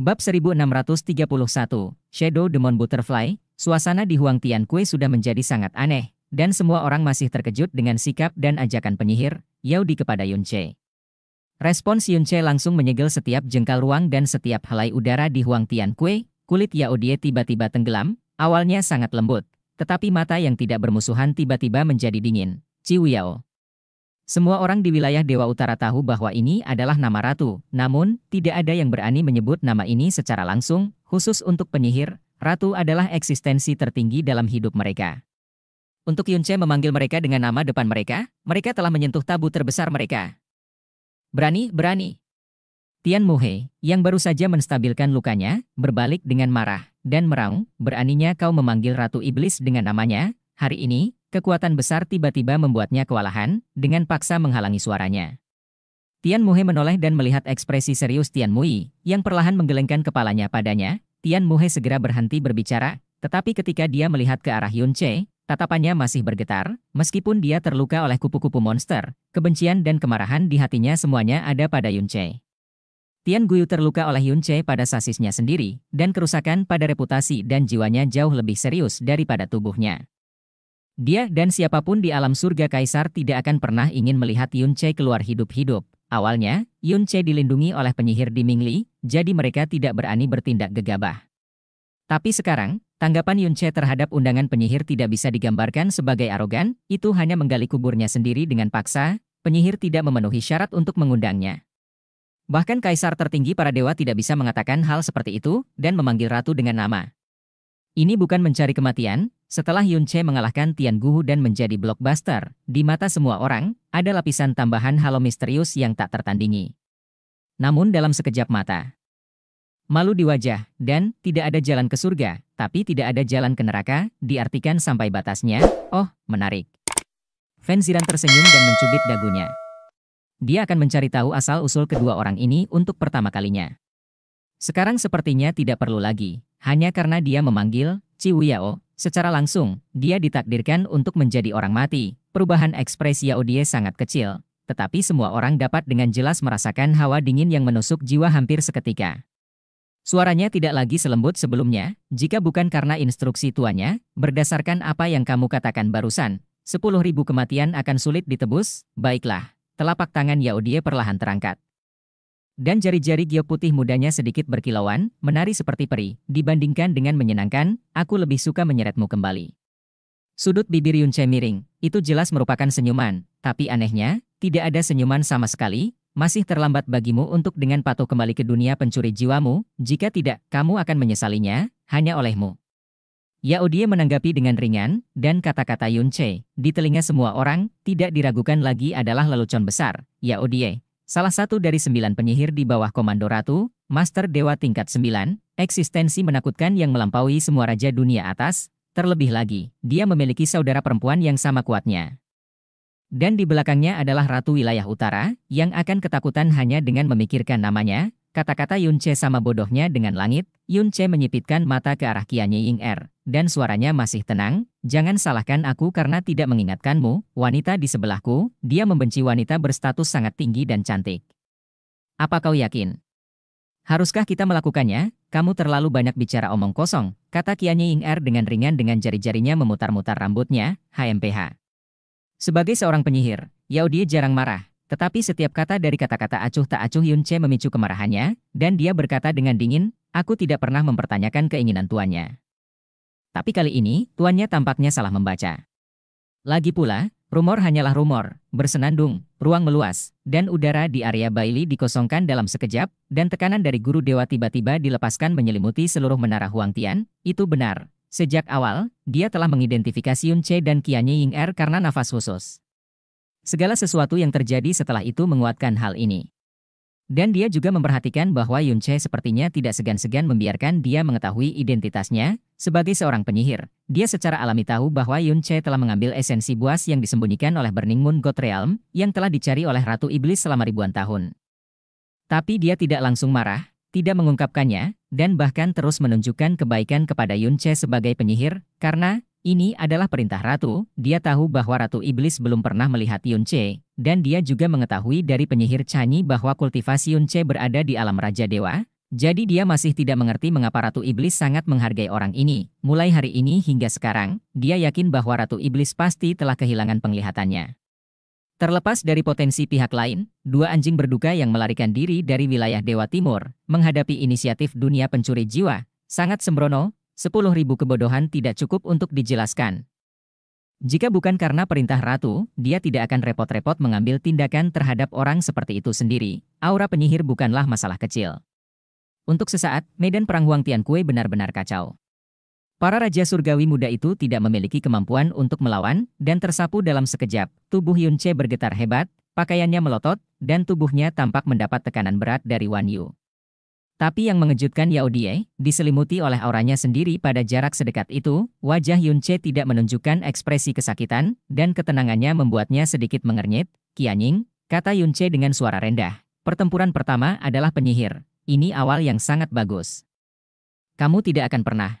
Bab 1631, Shadow Demon Butterfly, suasana di Huang Tian Kue sudah menjadi sangat aneh, dan semua orang masih terkejut dengan sikap dan ajakan penyihir, Yao Di kepada Che. Respons Yun Che langsung menyegel setiap jengkal ruang dan setiap helai udara di Huang Tian Kue, kulit Yao Di tiba-tiba tenggelam, awalnya sangat lembut, tetapi mata yang tidak bermusuhan tiba-tiba menjadi dingin. Yao. Semua orang di wilayah Dewa Utara tahu bahwa ini adalah nama ratu, namun tidak ada yang berani menyebut nama ini secara langsung, khusus untuk penyihir, ratu adalah eksistensi tertinggi dalam hidup mereka. Untuk Yunche memanggil mereka dengan nama depan mereka, mereka telah menyentuh tabu terbesar mereka. Berani, berani. Tian Muhe, yang baru saja menstabilkan lukanya, berbalik dengan marah, dan meraung, beraninya kau memanggil Ratu Iblis dengan namanya, hari ini, kekuatan besar tiba-tiba membuatnya kewalahan, dengan paksa menghalangi suaranya. Tian Muhe menoleh dan melihat ekspresi serius Tian Mui, yang perlahan menggelengkan kepalanya padanya, Tian Muhe segera berhenti berbicara, tetapi ketika dia melihat ke arah Yun Che, tatapannya masih bergetar, meskipun dia terluka oleh kupu-kupu monster, kebencian dan kemarahan di hatinya semuanya ada pada Yun Che. Tian Guyu terluka oleh Yun Che pada sasisnya sendiri, dan kerusakan pada reputasi dan jiwanya jauh lebih serius daripada tubuhnya. Dia dan siapapun di alam surga kaisar tidak akan pernah ingin melihat Yun Che keluar hidup-hidup. Awalnya, Yun Che dilindungi oleh penyihir di Mingli, jadi mereka tidak berani bertindak gegabah. Tapi sekarang, tanggapan Yun Che terhadap undangan penyihir tidak bisa digambarkan sebagai arogan, itu hanya menggali kuburnya sendiri dengan paksa, penyihir tidak memenuhi syarat untuk mengundangnya. Bahkan kaisar tertinggi para dewa tidak bisa mengatakan hal seperti itu dan memanggil ratu dengan nama. Ini bukan mencari kematian, setelah Yun Che mengalahkan Tian Guhu dan menjadi blockbuster, di mata semua orang, ada lapisan tambahan halo misterius yang tak tertandingi. Namun dalam sekejap mata, malu di wajah, dan tidak ada jalan ke surga, tapi tidak ada jalan ke neraka, diartikan sampai batasnya, oh, menarik. Fan Ziran tersenyum dan mencubit dagunya. Dia akan mencari tahu asal-usul kedua orang ini untuk pertama kalinya. Sekarang sepertinya tidak perlu lagi, hanya karena dia memanggil Ciwiao, Secara langsung, dia ditakdirkan untuk menjadi orang mati. Perubahan ekspresi Yaudie sangat kecil, tetapi semua orang dapat dengan jelas merasakan hawa dingin yang menusuk jiwa hampir seketika. Suaranya tidak lagi selembut sebelumnya, jika bukan karena instruksi tuanya. berdasarkan apa yang kamu katakan barusan, 10.000 kematian akan sulit ditebus, baiklah. Telapak tangan Yaudie perlahan terangkat. Dan jari-jari giok putih mudanya sedikit berkilauan, menari seperti peri, dibandingkan dengan menyenangkan, aku lebih suka menyeretmu kembali. Sudut bibir Yunche miring, itu jelas merupakan senyuman, tapi anehnya, tidak ada senyuman sama sekali, masih terlambat bagimu untuk dengan patuh kembali ke dunia pencuri jiwamu, jika tidak, kamu akan menyesalinya, hanya olehmu. Yaodie menanggapi dengan ringan, dan kata-kata Yunche, di telinga semua orang, tidak diragukan lagi adalah lelucon besar. Yaodie, Salah satu dari sembilan penyihir di bawah komando ratu, Master Dewa tingkat sembilan, eksistensi menakutkan yang melampaui semua raja dunia atas, terlebih lagi, dia memiliki saudara perempuan yang sama kuatnya. Dan di belakangnya adalah Ratu Wilayah Utara, yang akan ketakutan hanya dengan memikirkan namanya, Kata-kata Yun Che sama bodohnya dengan langit, Yun Che menyipitkan mata ke arah Kianye Ying Er, dan suaranya masih tenang, jangan salahkan aku karena tidak mengingatkanmu, wanita di sebelahku, dia membenci wanita berstatus sangat tinggi dan cantik. Apa kau yakin? Haruskah kita melakukannya? Kamu terlalu banyak bicara omong kosong, kata Kianye Ying Er dengan ringan dengan jari-jarinya memutar-mutar rambutnya, HMPH. Sebagai seorang penyihir, Yaudie jarang marah, tetapi setiap kata dari kata-kata acuh tak acuh Yun Che memicu kemarahannya, dan dia berkata dengan dingin, aku tidak pernah mempertanyakan keinginan tuannya. Tapi kali ini, tuannya tampaknya salah membaca. Lagi pula, rumor hanyalah rumor, bersenandung, ruang meluas, dan udara di area Bailey dikosongkan dalam sekejap, dan tekanan dari guru dewa tiba-tiba dilepaskan menyelimuti seluruh menara Huang Tian, itu benar. Sejak awal, dia telah mengidentifikasi Yun Che dan Qianye Ying Er karena nafas khusus. Segala sesuatu yang terjadi setelah itu menguatkan hal ini. Dan dia juga memperhatikan bahwa Yun Che sepertinya tidak segan-segan membiarkan dia mengetahui identitasnya. Sebagai seorang penyihir, dia secara alami tahu bahwa Yun Che telah mengambil esensi buas yang disembunyikan oleh Burning Moon God Realm, yang telah dicari oleh Ratu Iblis selama ribuan tahun. Tapi dia tidak langsung marah, tidak mengungkapkannya, dan bahkan terus menunjukkan kebaikan kepada Yun Che sebagai penyihir, karena ini adalah perintah ratu, dia tahu bahwa Ratu Iblis belum pernah melihat Yun Che, dan dia juga mengetahui dari penyihir Chanyi bahwa kultivasi Yun Che berada di alam Raja Dewa, jadi dia masih tidak mengerti mengapa Ratu Iblis sangat menghargai orang ini. Mulai hari ini hingga sekarang, dia yakin bahwa Ratu Iblis pasti telah kehilangan penglihatannya. Terlepas dari potensi pihak lain, dua anjing berduka yang melarikan diri dari wilayah Dewa Timur, menghadapi inisiatif dunia pencuri jiwa, sangat sembrono, sepuluh ribu kebodohan tidak cukup untuk dijelaskan. Jika bukan karena perintah ratu, dia tidak akan repot-repot mengambil tindakan terhadap orang seperti itu sendiri. Aura penyihir bukanlah masalah kecil. Untuk sesaat, medan perang Huang Kue benar-benar kacau. Para raja surgawi muda itu tidak memiliki kemampuan untuk melawan, dan tersapu dalam sekejap, tubuh Yun bergetar hebat, pakaiannya melotot, dan tubuhnya tampak mendapat tekanan berat dari Wan Yu. Tapi yang mengejutkan Yaodie, diselimuti oleh auranya sendiri pada jarak sedekat itu, wajah Yunche tidak menunjukkan ekspresi kesakitan, dan ketenangannya membuatnya sedikit mengernyit. Kianying, kata Yunche dengan suara rendah. Pertempuran pertama adalah penyihir. Ini awal yang sangat bagus. Kamu tidak akan pernah.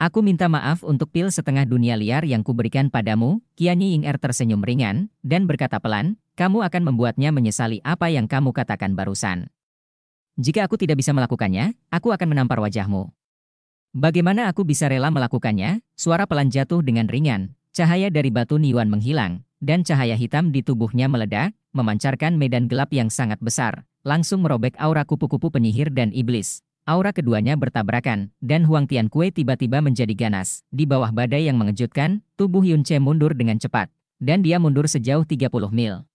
Aku minta maaf untuk pil setengah dunia liar yang kuberikan padamu, Kianying Ying Er tersenyum ringan, dan berkata pelan, kamu akan membuatnya menyesali apa yang kamu katakan barusan. Jika aku tidak bisa melakukannya, aku akan menampar wajahmu. Bagaimana aku bisa rela melakukannya? Suara pelan jatuh dengan ringan. Cahaya dari batu Niwan menghilang, dan cahaya hitam di tubuhnya meledak, memancarkan medan gelap yang sangat besar. Langsung merobek aura kupu-kupu penyihir dan iblis. Aura keduanya bertabrakan, dan Huang Tian Kue tiba-tiba menjadi ganas. Di bawah badai yang mengejutkan, tubuh Yun Che mundur dengan cepat. Dan dia mundur sejauh 30 mil.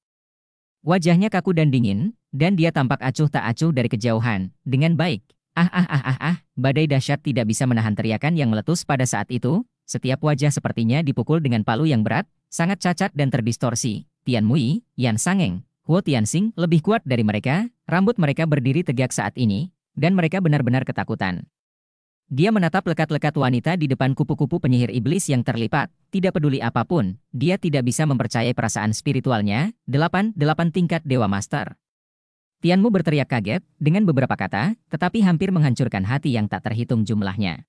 Wajahnya kaku dan dingin, dan dia tampak acuh tak acuh dari kejauhan, dengan baik. Ah ah ah ah ah, badai dahsyat tidak bisa menahan teriakan yang meletus pada saat itu, setiap wajah sepertinya dipukul dengan palu yang berat, sangat cacat dan terdistorsi. Tian Mui, Yan Sangeng, Huo Tianxing lebih kuat dari mereka, rambut mereka berdiri tegak saat ini, dan mereka benar-benar ketakutan. Dia menatap lekat-lekat wanita di depan kupu-kupu penyihir iblis yang terlipat. Tidak peduli apapun, dia tidak bisa mempercayai perasaan spiritualnya. Delapan delapan tingkat Dewa Master Tianmu berteriak kaget dengan beberapa kata, tetapi hampir menghancurkan hati yang tak terhitung jumlahnya.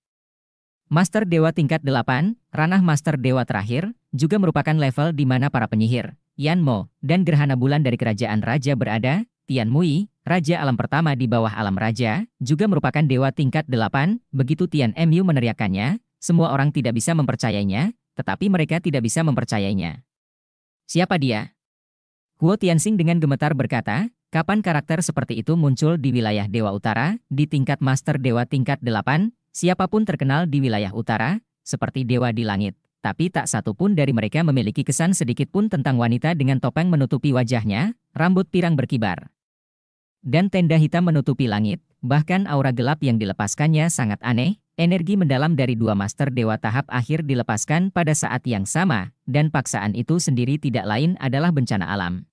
Master Dewa tingkat delapan, ranah Master Dewa terakhir, juga merupakan level di mana para penyihir, Yanmo, dan gerhana bulan dari kerajaan raja berada, Tian Mui, Raja Alam Pertama di bawah Alam Raja, juga merupakan dewa tingkat delapan, begitu Tian Mu meneriakannya, semua orang tidak bisa mempercayainya, tetapi mereka tidak bisa mempercayainya. Siapa dia? Huo Tianxing dengan gemetar berkata, kapan karakter seperti itu muncul di wilayah Dewa Utara, di tingkat Master Dewa tingkat 8, siapapun terkenal di wilayah Utara, seperti Dewa di Langit. Tapi tak satu pun dari mereka memiliki kesan sedikit pun tentang wanita dengan topeng menutupi wajahnya, rambut pirang berkibar dan tenda hitam menutupi langit, bahkan aura gelap yang dilepaskannya sangat aneh, energi mendalam dari dua master dewa tahap akhir dilepaskan pada saat yang sama, dan paksaan itu sendiri tidak lain adalah bencana alam.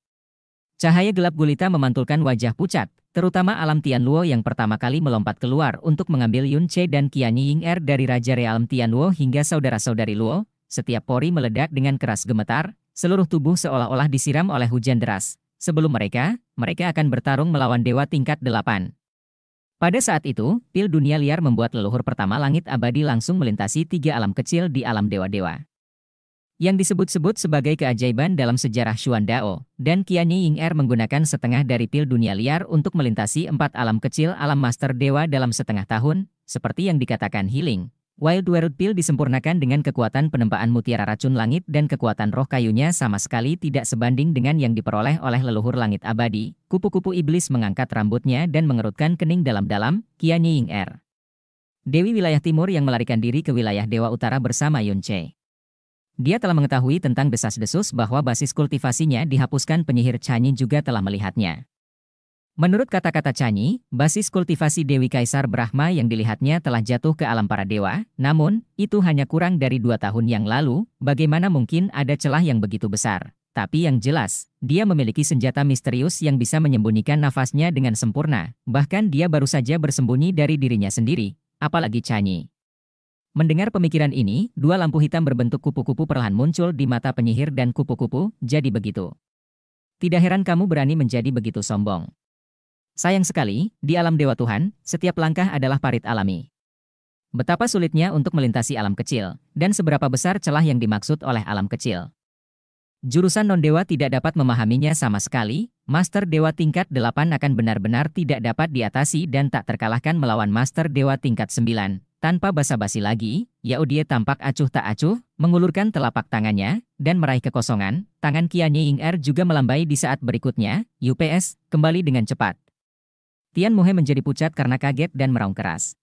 Cahaya gelap gulita memantulkan wajah pucat, terutama alam Tianluo yang pertama kali melompat keluar untuk mengambil Yun Che dan Qian Ying Er dari Raja Realm Tianluo hingga saudara-saudari Luo, setiap pori meledak dengan keras gemetar, seluruh tubuh seolah-olah disiram oleh hujan deras, Sebelum mereka, mereka akan bertarung melawan dewa tingkat delapan. Pada saat itu, pil dunia liar membuat leluhur pertama langit abadi langsung melintasi tiga alam kecil di alam dewa-dewa. Yang disebut-sebut sebagai keajaiban dalam sejarah Xuan Dao, dan Qian Ying Er menggunakan setengah dari pil dunia liar untuk melintasi empat alam kecil alam master dewa dalam setengah tahun, seperti yang dikatakan healing, Wild Werewolf Pill disempurnakan dengan kekuatan penempaan mutiara racun langit dan kekuatan roh kayunya sama sekali tidak sebanding dengan yang diperoleh oleh leluhur langit abadi. Kupu-kupu iblis mengangkat rambutnya dan mengerutkan kening dalam-dalam, Kian Ying Er. Dewi wilayah timur yang melarikan diri ke wilayah dewa utara bersama Yun Che. Dia telah mengetahui tentang desas-desus bahwa basis kultivasinya dihapuskan penyihir Chanyin juga telah melihatnya. Menurut kata-kata Canyi, basis kultivasi Dewi Kaisar Brahma yang dilihatnya telah jatuh ke alam para dewa, namun, itu hanya kurang dari dua tahun yang lalu, bagaimana mungkin ada celah yang begitu besar. Tapi yang jelas, dia memiliki senjata misterius yang bisa menyembunyikan nafasnya dengan sempurna, bahkan dia baru saja bersembunyi dari dirinya sendiri, apalagi Canyi. Mendengar pemikiran ini, dua lampu hitam berbentuk kupu-kupu perlahan muncul di mata penyihir dan kupu-kupu, jadi begitu. Tidak heran kamu berani menjadi begitu sombong. Sayang sekali, di alam Dewa Tuhan, setiap langkah adalah parit alami. Betapa sulitnya untuk melintasi alam kecil, dan seberapa besar celah yang dimaksud oleh alam kecil. Jurusan non-dewa tidak dapat memahaminya sama sekali, Master Dewa tingkat 8 akan benar-benar tidak dapat diatasi dan tak terkalahkan melawan Master Dewa tingkat 9. Tanpa basa-basi lagi, Yaudie tampak acuh tak acuh, mengulurkan telapak tangannya, dan meraih kekosongan, tangan Kianye Ying Er juga melambai di saat berikutnya, UPS, kembali dengan cepat Tian Muhe menjadi pucat karena kaget dan meraung keras.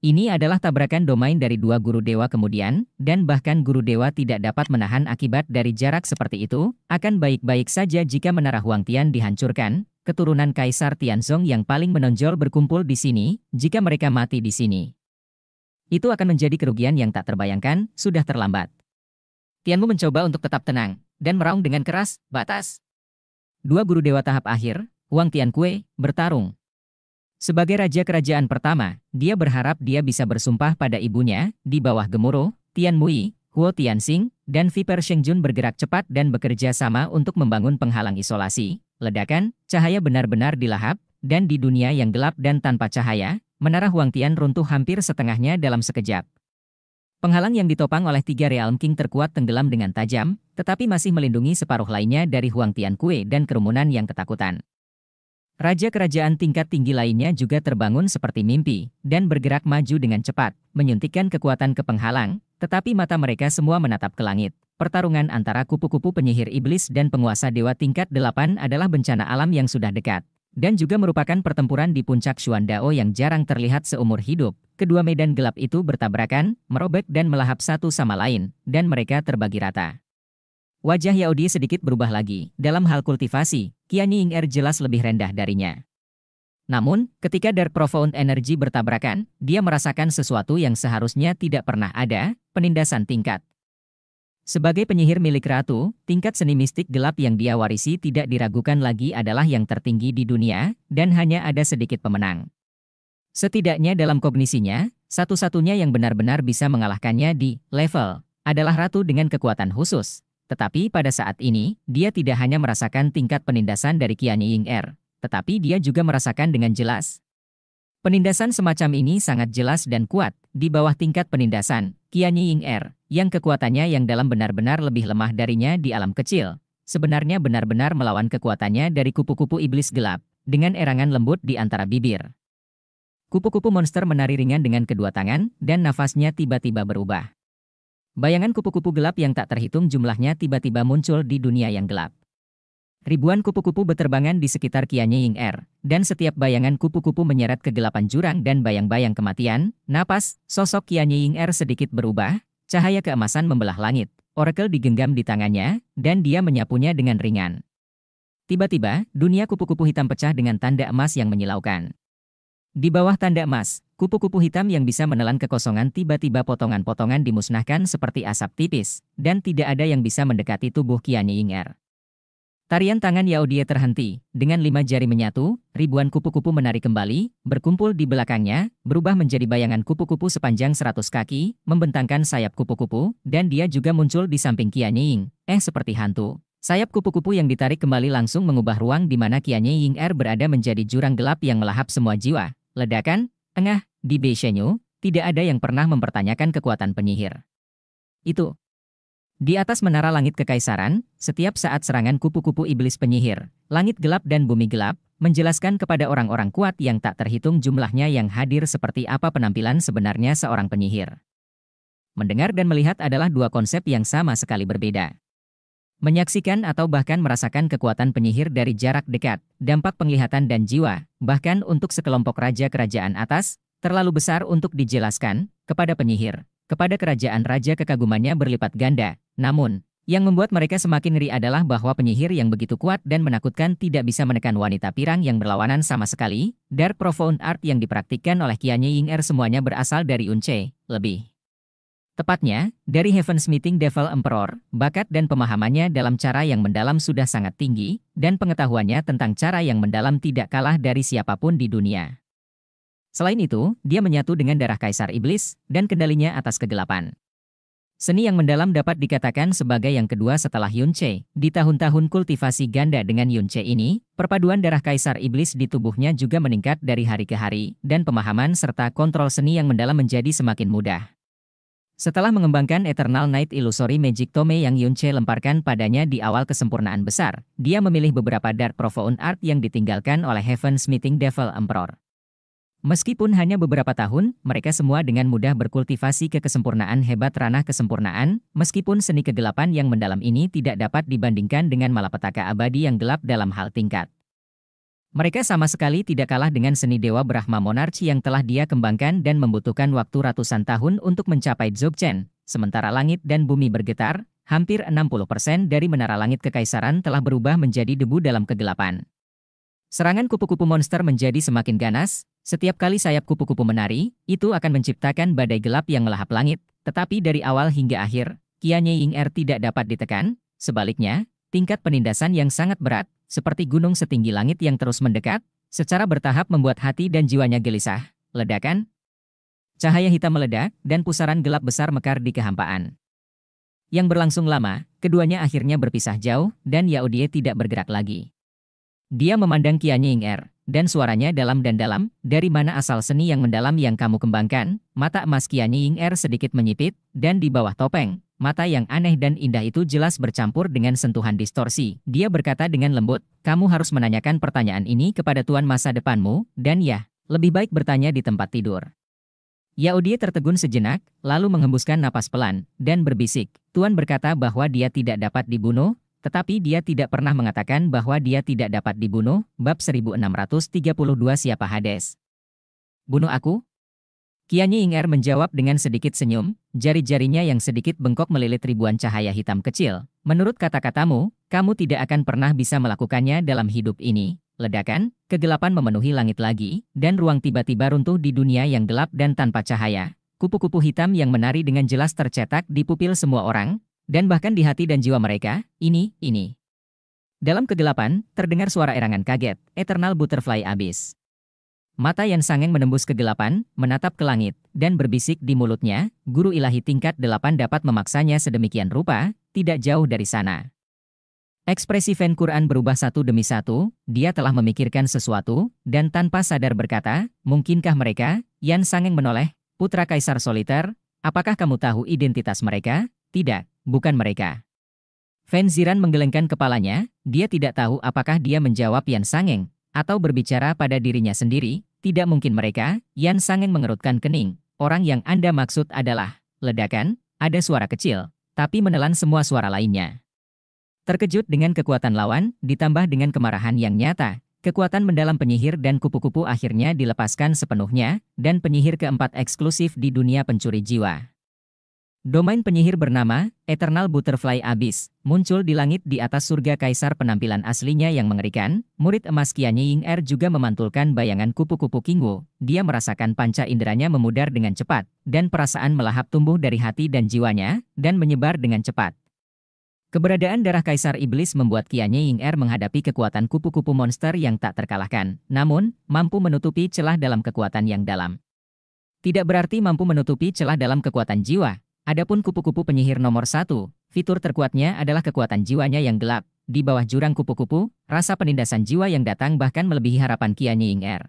Ini adalah tabrakan domain dari dua guru dewa kemudian, dan bahkan guru dewa tidak dapat menahan akibat dari jarak seperti itu, akan baik-baik saja jika menara Huang Tian dihancurkan, keturunan Kaisar Tianzong yang paling menonjol berkumpul di sini, jika mereka mati di sini. Itu akan menjadi kerugian yang tak terbayangkan, sudah terlambat. Tianmu mencoba untuk tetap tenang, dan meraung dengan keras, batas. Dua guru dewa tahap akhir, Huang Tian Kue, bertarung. Sebagai raja kerajaan pertama, dia berharap dia bisa bersumpah pada ibunya, di bawah Gemuruh, Tian Mui, Huo Tianxing, dan Viper Shengjun bergerak cepat dan bekerja sama untuk membangun penghalang isolasi, ledakan, cahaya benar-benar dilahap, dan di dunia yang gelap dan tanpa cahaya, menara Huang Tian runtuh hampir setengahnya dalam sekejap. Penghalang yang ditopang oleh tiga Realm King terkuat tenggelam dengan tajam, tetapi masih melindungi separuh lainnya dari Huang Tian Kue dan kerumunan yang ketakutan. Raja-kerajaan tingkat tinggi lainnya juga terbangun seperti mimpi, dan bergerak maju dengan cepat, menyuntikkan kekuatan ke penghalang, tetapi mata mereka semua menatap ke langit. Pertarungan antara kupu-kupu penyihir iblis dan penguasa dewa tingkat delapan adalah bencana alam yang sudah dekat, dan juga merupakan pertempuran di puncak Shuandao yang jarang terlihat seumur hidup. Kedua medan gelap itu bertabrakan, merobek dan melahap satu sama lain, dan mereka terbagi rata. Wajah Yaudi sedikit berubah lagi. Dalam hal kultivasi, Kiani Ying Er jelas lebih rendah darinya. Namun, ketika Dark Profound Energy bertabrakan, dia merasakan sesuatu yang seharusnya tidak pernah ada, penindasan tingkat. Sebagai penyihir milik ratu, tingkat seni mistik gelap yang dia warisi tidak diragukan lagi adalah yang tertinggi di dunia, dan hanya ada sedikit pemenang. Setidaknya dalam kognisinya, satu-satunya yang benar-benar bisa mengalahkannya di level adalah ratu dengan kekuatan khusus, tetapi pada saat ini, dia tidak hanya merasakan tingkat penindasan dari Qian Ying Er, tetapi dia juga merasakan dengan jelas. Penindasan semacam ini sangat jelas dan kuat, di bawah tingkat penindasan, Qian Ying Er, yang kekuatannya yang dalam benar-benar lebih lemah darinya di alam kecil, sebenarnya benar-benar melawan kekuatannya dari kupu-kupu iblis gelap, dengan erangan lembut di antara bibir. Kupu-kupu monster menari ringan dengan kedua tangan, dan nafasnya tiba-tiba berubah. Bayangan kupu-kupu gelap yang tak terhitung jumlahnya tiba-tiba muncul di dunia yang gelap. Ribuan kupu-kupu berterbangan di sekitar Kianying Er, dan setiap bayangan kupu-kupu menyeret kegelapan jurang dan bayang-bayang kematian, napas, sosok Kianying Er sedikit berubah, cahaya keemasan membelah langit, oracle digenggam di tangannya, dan dia menyapunya dengan ringan. Tiba-tiba, dunia kupu-kupu hitam pecah dengan tanda emas yang menyilaukan. Di bawah tanda emas, kupu-kupu hitam yang bisa menelan kekosongan tiba-tiba potongan-potongan dimusnahkan seperti asap tipis, dan tidak ada yang bisa mendekati tubuh Kiani Inger. Tarian tangan Yao Die terhenti, dengan lima jari menyatu, ribuan kupu-kupu menari kembali, berkumpul di belakangnya, berubah menjadi bayangan kupu-kupu sepanjang seratus kaki, membentangkan sayap kupu-kupu, dan dia juga muncul di samping Kian Ying, eh seperti hantu. Sayap kupu-kupu yang ditarik kembali langsung mengubah ruang di mana Kian Ying Er berada menjadi jurang gelap yang melahap semua jiwa, Ledakan, tengah di Beishenyu, tidak ada yang pernah mempertanyakan kekuatan penyihir. Itu. Di atas menara langit kekaisaran, setiap saat serangan kupu-kupu iblis penyihir, langit gelap dan bumi gelap, menjelaskan kepada orang-orang kuat yang tak terhitung jumlahnya yang hadir seperti apa penampilan sebenarnya seorang penyihir. Mendengar dan melihat adalah dua konsep yang sama sekali berbeda. Menyaksikan atau bahkan merasakan kekuatan penyihir dari jarak dekat, dampak penglihatan dan jiwa, bahkan untuk sekelompok raja kerajaan atas, terlalu besar untuk dijelaskan kepada penyihir. Kepada kerajaan raja kekagumannya berlipat ganda, namun, yang membuat mereka semakin ngeri adalah bahwa penyihir yang begitu kuat dan menakutkan tidak bisa menekan wanita pirang yang berlawanan sama sekali, Dar Profound Art yang dipraktikkan oleh Kianye Ying Er semuanya berasal dari Unce, lebih. Tepatnya, dari Heaven's Meeting Devil Emperor, bakat dan pemahamannya dalam cara yang mendalam sudah sangat tinggi, dan pengetahuannya tentang cara yang mendalam tidak kalah dari siapapun di dunia. Selain itu, dia menyatu dengan darah kaisar iblis, dan kendalinya atas kegelapan. Seni yang mendalam dapat dikatakan sebagai yang kedua setelah Yun Yunche. Di tahun-tahun kultivasi ganda dengan Yun Yunche ini, perpaduan darah kaisar iblis di tubuhnya juga meningkat dari hari ke hari, dan pemahaman serta kontrol seni yang mendalam menjadi semakin mudah. Setelah mengembangkan Eternal Night Illusory Magic Tome yang Yunche lemparkan padanya di awal kesempurnaan besar, dia memilih beberapa Dark Profound Art yang ditinggalkan oleh Heaven's Meeting Devil Emperor. Meskipun hanya beberapa tahun, mereka semua dengan mudah berkultivasi ke kesempurnaan hebat ranah kesempurnaan, meskipun seni kegelapan yang mendalam ini tidak dapat dibandingkan dengan malapetaka abadi yang gelap dalam hal tingkat. Mereka sama sekali tidak kalah dengan seni Dewa Brahma Monarchi yang telah dia kembangkan dan membutuhkan waktu ratusan tahun untuk mencapai Dzogchen. Sementara langit dan bumi bergetar, hampir 60% dari menara langit kekaisaran telah berubah menjadi debu dalam kegelapan. Serangan kupu-kupu monster menjadi semakin ganas, setiap kali sayap kupu-kupu menari, itu akan menciptakan badai gelap yang melahap langit, tetapi dari awal hingga akhir, Kianye Ying Er tidak dapat ditekan, sebaliknya, tingkat penindasan yang sangat berat, seperti gunung setinggi langit yang terus mendekat, secara bertahap membuat hati dan jiwanya gelisah, ledakan. Cahaya hitam meledak, dan pusaran gelap besar mekar di kehampaan. Yang berlangsung lama, keduanya akhirnya berpisah jauh, dan Yaudie tidak bergerak lagi. Dia memandang Ying Er, dan suaranya dalam dan dalam, dari mana asal seni yang mendalam yang kamu kembangkan, mata emas Ying Er sedikit menyipit, dan di bawah topeng, Mata yang aneh dan indah itu jelas bercampur dengan sentuhan distorsi. Dia berkata dengan lembut, kamu harus menanyakan pertanyaan ini kepada tuan masa depanmu, dan ya, lebih baik bertanya di tempat tidur. Yaudie tertegun sejenak, lalu menghembuskan napas pelan, dan berbisik. Tuan berkata bahwa dia tidak dapat dibunuh, tetapi dia tidak pernah mengatakan bahwa dia tidak dapat dibunuh. Bab 1632 Siapa Hades? Bunuh aku, Kianyi Ing'er menjawab dengan sedikit senyum, jari-jarinya yang sedikit bengkok melilit ribuan cahaya hitam kecil. Menurut kata-katamu, kamu tidak akan pernah bisa melakukannya dalam hidup ini. Ledakan, kegelapan memenuhi langit lagi, dan ruang tiba-tiba runtuh di dunia yang gelap dan tanpa cahaya. Kupu-kupu hitam yang menari dengan jelas tercetak di pupil semua orang, dan bahkan di hati dan jiwa mereka, ini, ini. Dalam kegelapan, terdengar suara erangan kaget, Eternal Butterfly abis. Mata Yan Sangeng menembus kegelapan, menatap ke langit, dan berbisik di mulutnya, guru ilahi tingkat delapan dapat memaksanya sedemikian rupa, tidak jauh dari sana. Ekspresi Fan Quran berubah satu demi satu, dia telah memikirkan sesuatu, dan tanpa sadar berkata, mungkinkah mereka, Yan Sangeng menoleh, putra kaisar soliter, apakah kamu tahu identitas mereka? Tidak, bukan mereka. Fan Ziran menggelengkan kepalanya, dia tidak tahu apakah dia menjawab Yan Sangeng, atau berbicara pada dirinya sendiri, tidak mungkin mereka, Yan Sangen mengerutkan kening. Orang yang Anda maksud adalah, ledakan, ada suara kecil, tapi menelan semua suara lainnya. Terkejut dengan kekuatan lawan, ditambah dengan kemarahan yang nyata, kekuatan mendalam penyihir dan kupu-kupu akhirnya dilepaskan sepenuhnya, dan penyihir keempat eksklusif di dunia pencuri jiwa. Domain penyihir bernama Eternal Butterfly Abyss muncul di langit di atas surga kaisar penampilan aslinya yang mengerikan. Murid emas Qianye Ying Er juga memantulkan bayangan kupu-kupu Wu Dia merasakan panca inderanya memudar dengan cepat dan perasaan melahap tumbuh dari hati dan jiwanya dan menyebar dengan cepat. Keberadaan darah kaisar iblis membuat Qianye Ying Er menghadapi kekuatan kupu-kupu monster yang tak terkalahkan, namun mampu menutupi celah dalam kekuatan yang dalam. Tidak berarti mampu menutupi celah dalam kekuatan jiwa, Adapun kupu-kupu penyihir nomor satu, fitur terkuatnya adalah kekuatan jiwanya yang gelap. Di bawah jurang kupu-kupu, rasa penindasan jiwa yang datang bahkan melebihi harapan Kianyi Ying Er.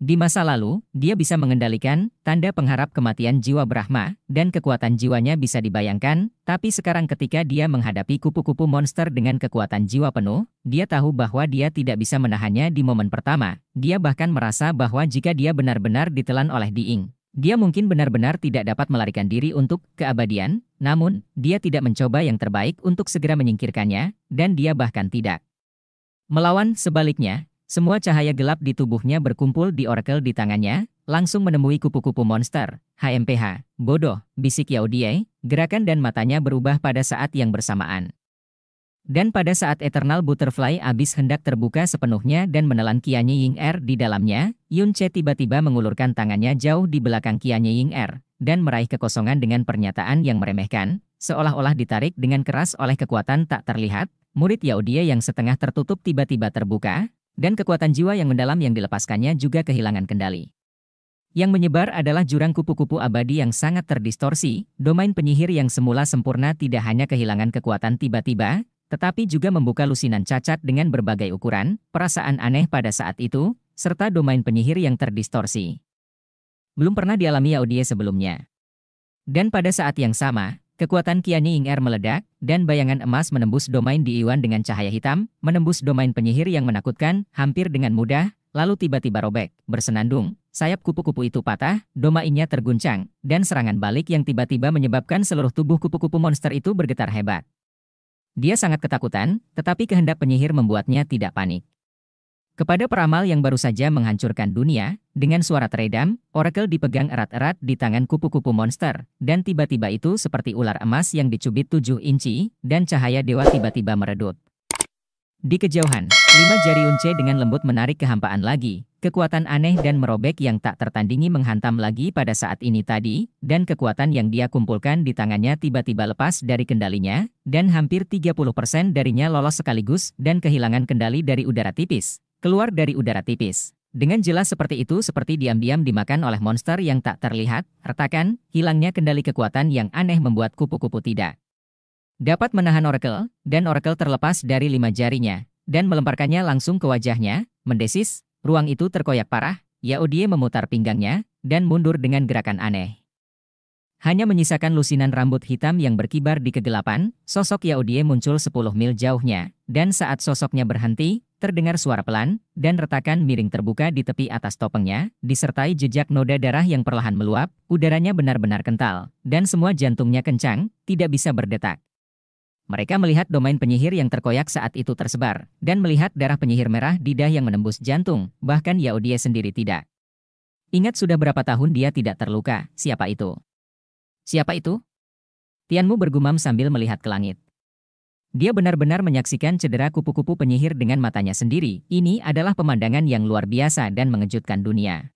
Di masa lalu, dia bisa mengendalikan tanda pengharap kematian jiwa Brahma, dan kekuatan jiwanya bisa dibayangkan, tapi sekarang ketika dia menghadapi kupu-kupu monster dengan kekuatan jiwa penuh, dia tahu bahwa dia tidak bisa menahannya di momen pertama. Dia bahkan merasa bahwa jika dia benar-benar ditelan oleh Diing, dia mungkin benar-benar tidak dapat melarikan diri untuk keabadian, namun dia tidak mencoba yang terbaik untuk segera menyingkirkannya, dan dia bahkan tidak. Melawan sebaliknya, semua cahaya gelap di tubuhnya berkumpul di oracle di tangannya, langsung menemui kupu-kupu monster, HMPH, bodoh, bisik Yaudie, gerakan dan matanya berubah pada saat yang bersamaan. Dan pada saat Eternal Butterfly abis hendak terbuka sepenuhnya dan menelan Kianye Ying Er di dalamnya, Yun Che tiba-tiba mengulurkan tangannya jauh di belakang Kianye Ying Er, dan meraih kekosongan dengan pernyataan yang meremehkan, seolah-olah ditarik dengan keras oleh kekuatan tak terlihat, murid Yao yang setengah tertutup tiba-tiba terbuka, dan kekuatan jiwa yang mendalam yang dilepaskannya juga kehilangan kendali. Yang menyebar adalah jurang kupu-kupu abadi yang sangat terdistorsi, domain penyihir yang semula sempurna tidak hanya kehilangan kekuatan tiba-tiba, tetapi juga membuka lusinan cacat dengan berbagai ukuran, perasaan aneh pada saat itu, serta domain penyihir yang terdistorsi. Belum pernah dialami Yaudie sebelumnya. Dan pada saat yang sama, kekuatan Kiani Ing Er meledak, dan bayangan emas menembus domain di Iwan dengan cahaya hitam, menembus domain penyihir yang menakutkan, hampir dengan mudah, lalu tiba-tiba robek, bersenandung, sayap kupu-kupu itu patah, domainnya terguncang, dan serangan balik yang tiba-tiba menyebabkan seluruh tubuh kupu-kupu monster itu bergetar hebat. Dia sangat ketakutan, tetapi kehendak penyihir membuatnya tidak panik. Kepada peramal yang baru saja menghancurkan dunia, dengan suara teredam, Oracle dipegang erat-erat di tangan kupu-kupu monster, dan tiba-tiba itu seperti ular emas yang dicubit tujuh inci, dan cahaya dewa tiba-tiba meredup. Di kejauhan, lima jari Unce dengan lembut menarik kehampaan lagi, kekuatan aneh dan merobek yang tak tertandingi menghantam lagi pada saat ini tadi, dan kekuatan yang dia kumpulkan di tangannya tiba-tiba lepas dari kendalinya, dan hampir 30% darinya lolos sekaligus dan kehilangan kendali dari udara tipis, keluar dari udara tipis. Dengan jelas seperti itu seperti diam-diam dimakan oleh monster yang tak terlihat, retakan, hilangnya kendali kekuatan yang aneh membuat kupu-kupu tidak Dapat menahan Oracle, dan Oracle terlepas dari lima jarinya, dan melemparkannya langsung ke wajahnya, mendesis, ruang itu terkoyak parah, Yaodie memutar pinggangnya, dan mundur dengan gerakan aneh. Hanya menyisakan lusinan rambut hitam yang berkibar di kegelapan, sosok Yaudie muncul 10 mil jauhnya, dan saat sosoknya berhenti, terdengar suara pelan, dan retakan miring terbuka di tepi atas topengnya, disertai jejak noda darah yang perlahan meluap, udaranya benar-benar kental, dan semua jantungnya kencang, tidak bisa berdetak. Mereka melihat domain penyihir yang terkoyak saat itu tersebar, dan melihat darah penyihir merah di dah yang menembus jantung, bahkan Yaodie sendiri tidak. Ingat sudah berapa tahun dia tidak terluka, siapa itu? Siapa itu? Tianmu bergumam sambil melihat ke langit. Dia benar-benar menyaksikan cedera kupu-kupu penyihir dengan matanya sendiri, ini adalah pemandangan yang luar biasa dan mengejutkan dunia.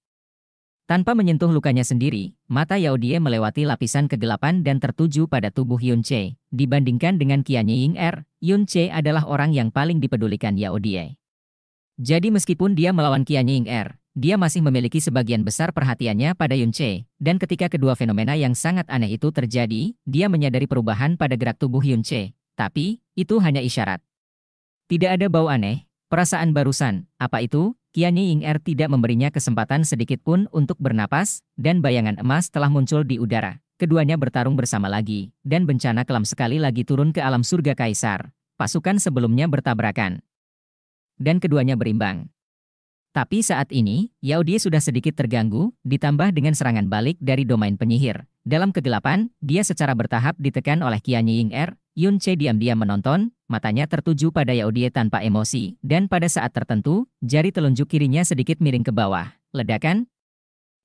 Tanpa menyentuh lukanya sendiri, mata Yao Die melewati lapisan kegelapan dan tertuju pada tubuh Yun Che. Dibandingkan dengan Qian Ying Er, Yun Che adalah orang yang paling dipedulikan Yao Die. Jadi meskipun dia melawan Qian Ying Er, dia masih memiliki sebagian besar perhatiannya pada Yun Che, dan ketika kedua fenomena yang sangat aneh itu terjadi, dia menyadari perubahan pada gerak tubuh Yun Che. Tapi, itu hanya isyarat. Tidak ada bau aneh, perasaan barusan, apa itu? Kiani Ying Er tidak memberinya kesempatan sedikit pun untuk bernapas, dan bayangan emas telah muncul di udara. Keduanya bertarung bersama lagi, dan bencana kelam sekali lagi turun ke alam surga kaisar. Pasukan sebelumnya bertabrakan. Dan keduanya berimbang. Tapi saat ini, Yaudi sudah sedikit terganggu, ditambah dengan serangan balik dari domain penyihir. Dalam kegelapan, dia secara bertahap ditekan oleh Qian Ying Er, Yun Che diam-diam menonton, matanya tertuju pada Yaudie tanpa emosi, dan pada saat tertentu, jari telunjuk kirinya sedikit miring ke bawah. Ledakan,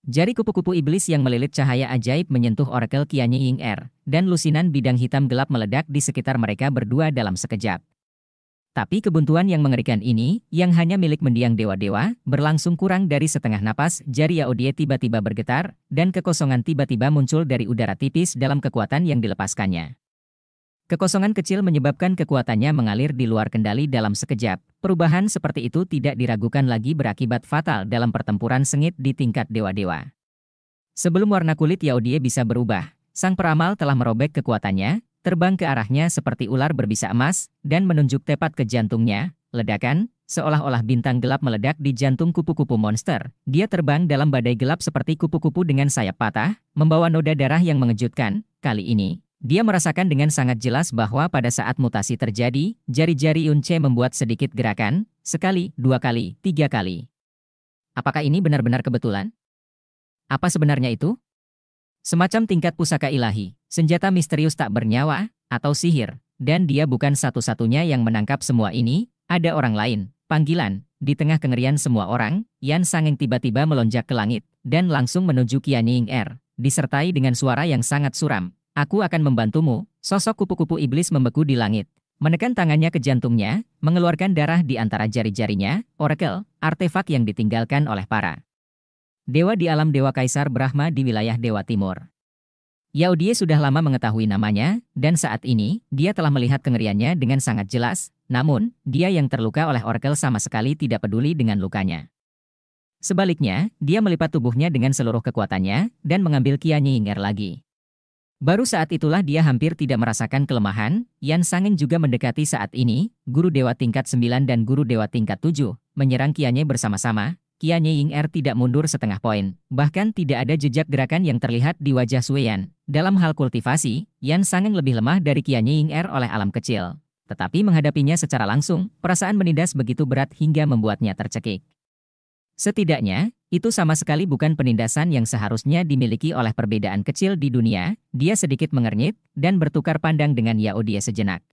Jari kupu-kupu iblis yang melilit cahaya ajaib menyentuh oracle Qian Ying Er, dan lusinan bidang hitam gelap meledak di sekitar mereka berdua dalam sekejap. Tapi kebuntuan yang mengerikan ini, yang hanya milik mendiang dewa-dewa, berlangsung kurang dari setengah napas, jari Yaodie tiba-tiba bergetar, dan kekosongan tiba-tiba muncul dari udara tipis dalam kekuatan yang dilepaskannya. Kekosongan kecil menyebabkan kekuatannya mengalir di luar kendali dalam sekejap. Perubahan seperti itu tidak diragukan lagi berakibat fatal dalam pertempuran sengit di tingkat dewa-dewa. Sebelum warna kulit Yaodie bisa berubah, sang peramal telah merobek kekuatannya, terbang ke arahnya seperti ular berbisa emas, dan menunjuk tepat ke jantungnya, ledakan, seolah-olah bintang gelap meledak di jantung kupu-kupu monster. Dia terbang dalam badai gelap seperti kupu-kupu dengan sayap patah, membawa noda darah yang mengejutkan. Kali ini, dia merasakan dengan sangat jelas bahwa pada saat mutasi terjadi, jari-jari Yunce membuat sedikit gerakan, sekali, dua kali, tiga kali. Apakah ini benar-benar kebetulan? Apa sebenarnya itu? Semacam tingkat pusaka ilahi, senjata misterius tak bernyawa, atau sihir, dan dia bukan satu-satunya yang menangkap semua ini, ada orang lain, panggilan, di tengah kengerian semua orang, Yan Sangeng tiba-tiba melonjak ke langit, dan langsung menuju Qian Er, disertai dengan suara yang sangat suram, aku akan membantumu, sosok kupu-kupu iblis membeku di langit. Menekan tangannya ke jantungnya, mengeluarkan darah di antara jari-jarinya, Oracle, artefak yang ditinggalkan oleh para dewa di alam dewa Kaisar Brahma di wilayah Dewa Timur. Yaudie sudah lama mengetahui namanya, dan saat ini, dia telah melihat kengeriannya dengan sangat jelas, namun, dia yang terluka oleh Orkel sama sekali tidak peduli dengan lukanya. Sebaliknya, dia melipat tubuhnya dengan seluruh kekuatannya, dan mengambil Kia Nyinger lagi. Baru saat itulah dia hampir tidak merasakan kelemahan, Yan Sangen juga mendekati saat ini, Guru Dewa tingkat 9 dan Guru Dewa tingkat 7, menyerang Kianye bersama-sama, Qian Ying Er tidak mundur setengah poin, bahkan tidak ada jejak gerakan yang terlihat di wajah Yan. Dalam hal kultivasi, Yan Sangeng lebih lemah dari Qian Ying Er oleh alam kecil. Tetapi menghadapinya secara langsung, perasaan menindas begitu berat hingga membuatnya tercekik. Setidaknya, itu sama sekali bukan penindasan yang seharusnya dimiliki oleh perbedaan kecil di dunia, dia sedikit mengernyit, dan bertukar pandang dengan Yao dia sejenak.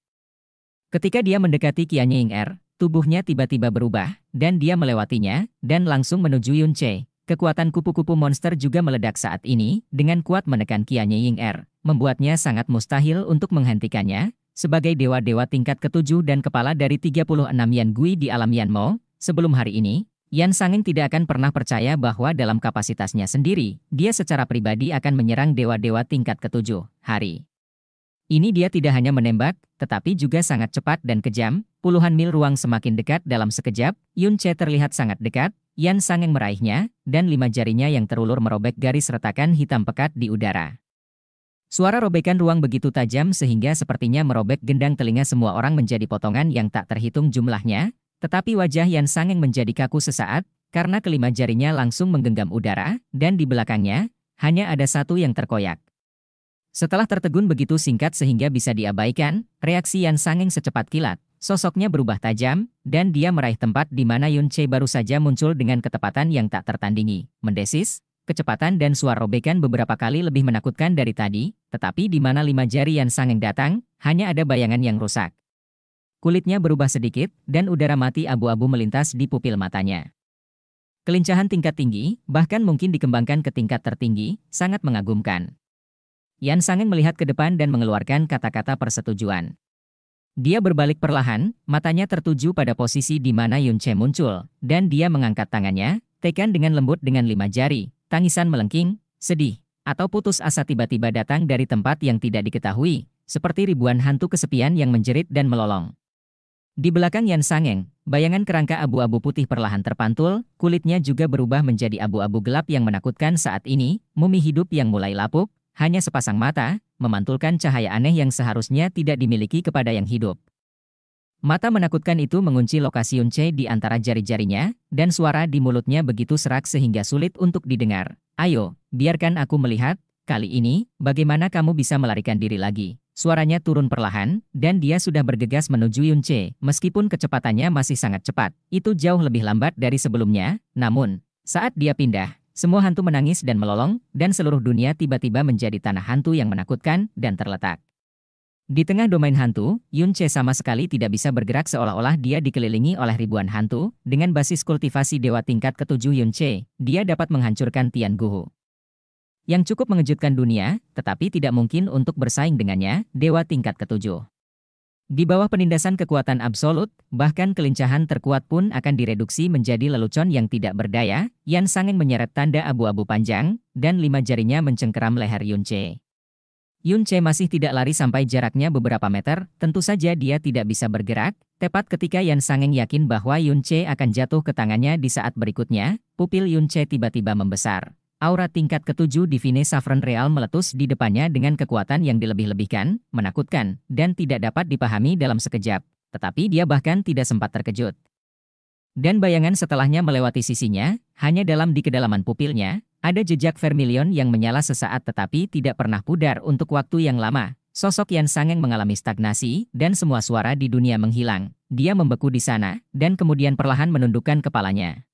Ketika dia mendekati Qian Ying Er, tubuhnya tiba-tiba berubah, dan dia melewatinya, dan langsung menuju Yun Che. Kekuatan kupu-kupu monster juga meledak saat ini, dengan kuat menekan Kianye Ying Er, membuatnya sangat mustahil untuk menghentikannya. Sebagai dewa-dewa tingkat ketujuh dan kepala dari 36 Yan Gui di alam Yan Mo, sebelum hari ini, Yan Sangeng tidak akan pernah percaya bahwa dalam kapasitasnya sendiri, dia secara pribadi akan menyerang dewa-dewa tingkat ketujuh. Hari ini dia tidak hanya menembak, tetapi juga sangat cepat dan kejam, puluhan mil ruang semakin dekat dalam sekejap, Yun Che terlihat sangat dekat, Yan Sangeng meraihnya, dan lima jarinya yang terulur merobek garis retakan hitam pekat di udara. Suara robekan ruang begitu tajam sehingga sepertinya merobek gendang telinga semua orang menjadi potongan yang tak terhitung jumlahnya, tetapi wajah Yan Sangeng menjadi kaku sesaat, karena kelima jarinya langsung menggenggam udara, dan di belakangnya, hanya ada satu yang terkoyak. Setelah tertegun begitu singkat sehingga bisa diabaikan, reaksi yang Sangeng secepat kilat. Sosoknya berubah tajam, dan dia meraih tempat di mana Yun Che baru saja muncul dengan ketepatan yang tak tertandingi. Mendesis, kecepatan dan suara robekan beberapa kali lebih menakutkan dari tadi, tetapi di mana lima jari yang Sangeng datang, hanya ada bayangan yang rusak. Kulitnya berubah sedikit, dan udara mati abu-abu melintas di pupil matanya. Kelincahan tingkat tinggi, bahkan mungkin dikembangkan ke tingkat tertinggi, sangat mengagumkan. Yan Sangeng melihat ke depan dan mengeluarkan kata-kata persetujuan. Dia berbalik perlahan, matanya tertuju pada posisi di mana Yun Yunche muncul, dan dia mengangkat tangannya, tekan dengan lembut dengan lima jari, tangisan melengking, sedih, atau putus asa tiba-tiba datang dari tempat yang tidak diketahui, seperti ribuan hantu kesepian yang menjerit dan melolong. Di belakang Yan Sangeng, bayangan kerangka abu-abu putih perlahan terpantul, kulitnya juga berubah menjadi abu-abu gelap yang menakutkan saat ini, mumi hidup yang mulai lapuk, hanya sepasang mata, memantulkan cahaya aneh yang seharusnya tidak dimiliki kepada yang hidup. Mata menakutkan itu mengunci lokasi Yunce di antara jari-jarinya, dan suara di mulutnya begitu serak sehingga sulit untuk didengar. Ayo, biarkan aku melihat, kali ini, bagaimana kamu bisa melarikan diri lagi. Suaranya turun perlahan, dan dia sudah bergegas menuju Yunce, meskipun kecepatannya masih sangat cepat. Itu jauh lebih lambat dari sebelumnya, namun, saat dia pindah, semua hantu menangis dan melolong, dan seluruh dunia tiba-tiba menjadi tanah hantu yang menakutkan dan terletak. Di tengah domain hantu, Yun Che sama sekali tidak bisa bergerak seolah-olah dia dikelilingi oleh ribuan hantu, dengan basis kultivasi dewa tingkat ketujuh Yun Che, dia dapat menghancurkan Tian Guhu. Yang cukup mengejutkan dunia, tetapi tidak mungkin untuk bersaing dengannya, dewa tingkat ketujuh. Di bawah penindasan kekuatan absolut, bahkan kelincahan terkuat pun akan direduksi menjadi lelucon yang tidak berdaya, Yan Sangeng menyeret tanda abu-abu panjang, dan lima jarinya mencengkeram leher Yun Che. Yun Che masih tidak lari sampai jaraknya beberapa meter, tentu saja dia tidak bisa bergerak, tepat ketika Yan Sangeng yakin bahwa Yun Che akan jatuh ke tangannya di saat berikutnya, pupil Yun Che tiba-tiba membesar. Aura tingkat ketujuh Divine Saffron Real meletus di depannya dengan kekuatan yang dilebih-lebihkan, menakutkan, dan tidak dapat dipahami dalam sekejap. Tetapi dia bahkan tidak sempat terkejut. Dan bayangan setelahnya melewati sisinya, hanya dalam di kedalaman pupilnya, ada jejak vermilion yang menyala sesaat tetapi tidak pernah pudar untuk waktu yang lama. Sosok yang Sangeng mengalami stagnasi, dan semua suara di dunia menghilang. Dia membeku di sana, dan kemudian perlahan menundukkan kepalanya.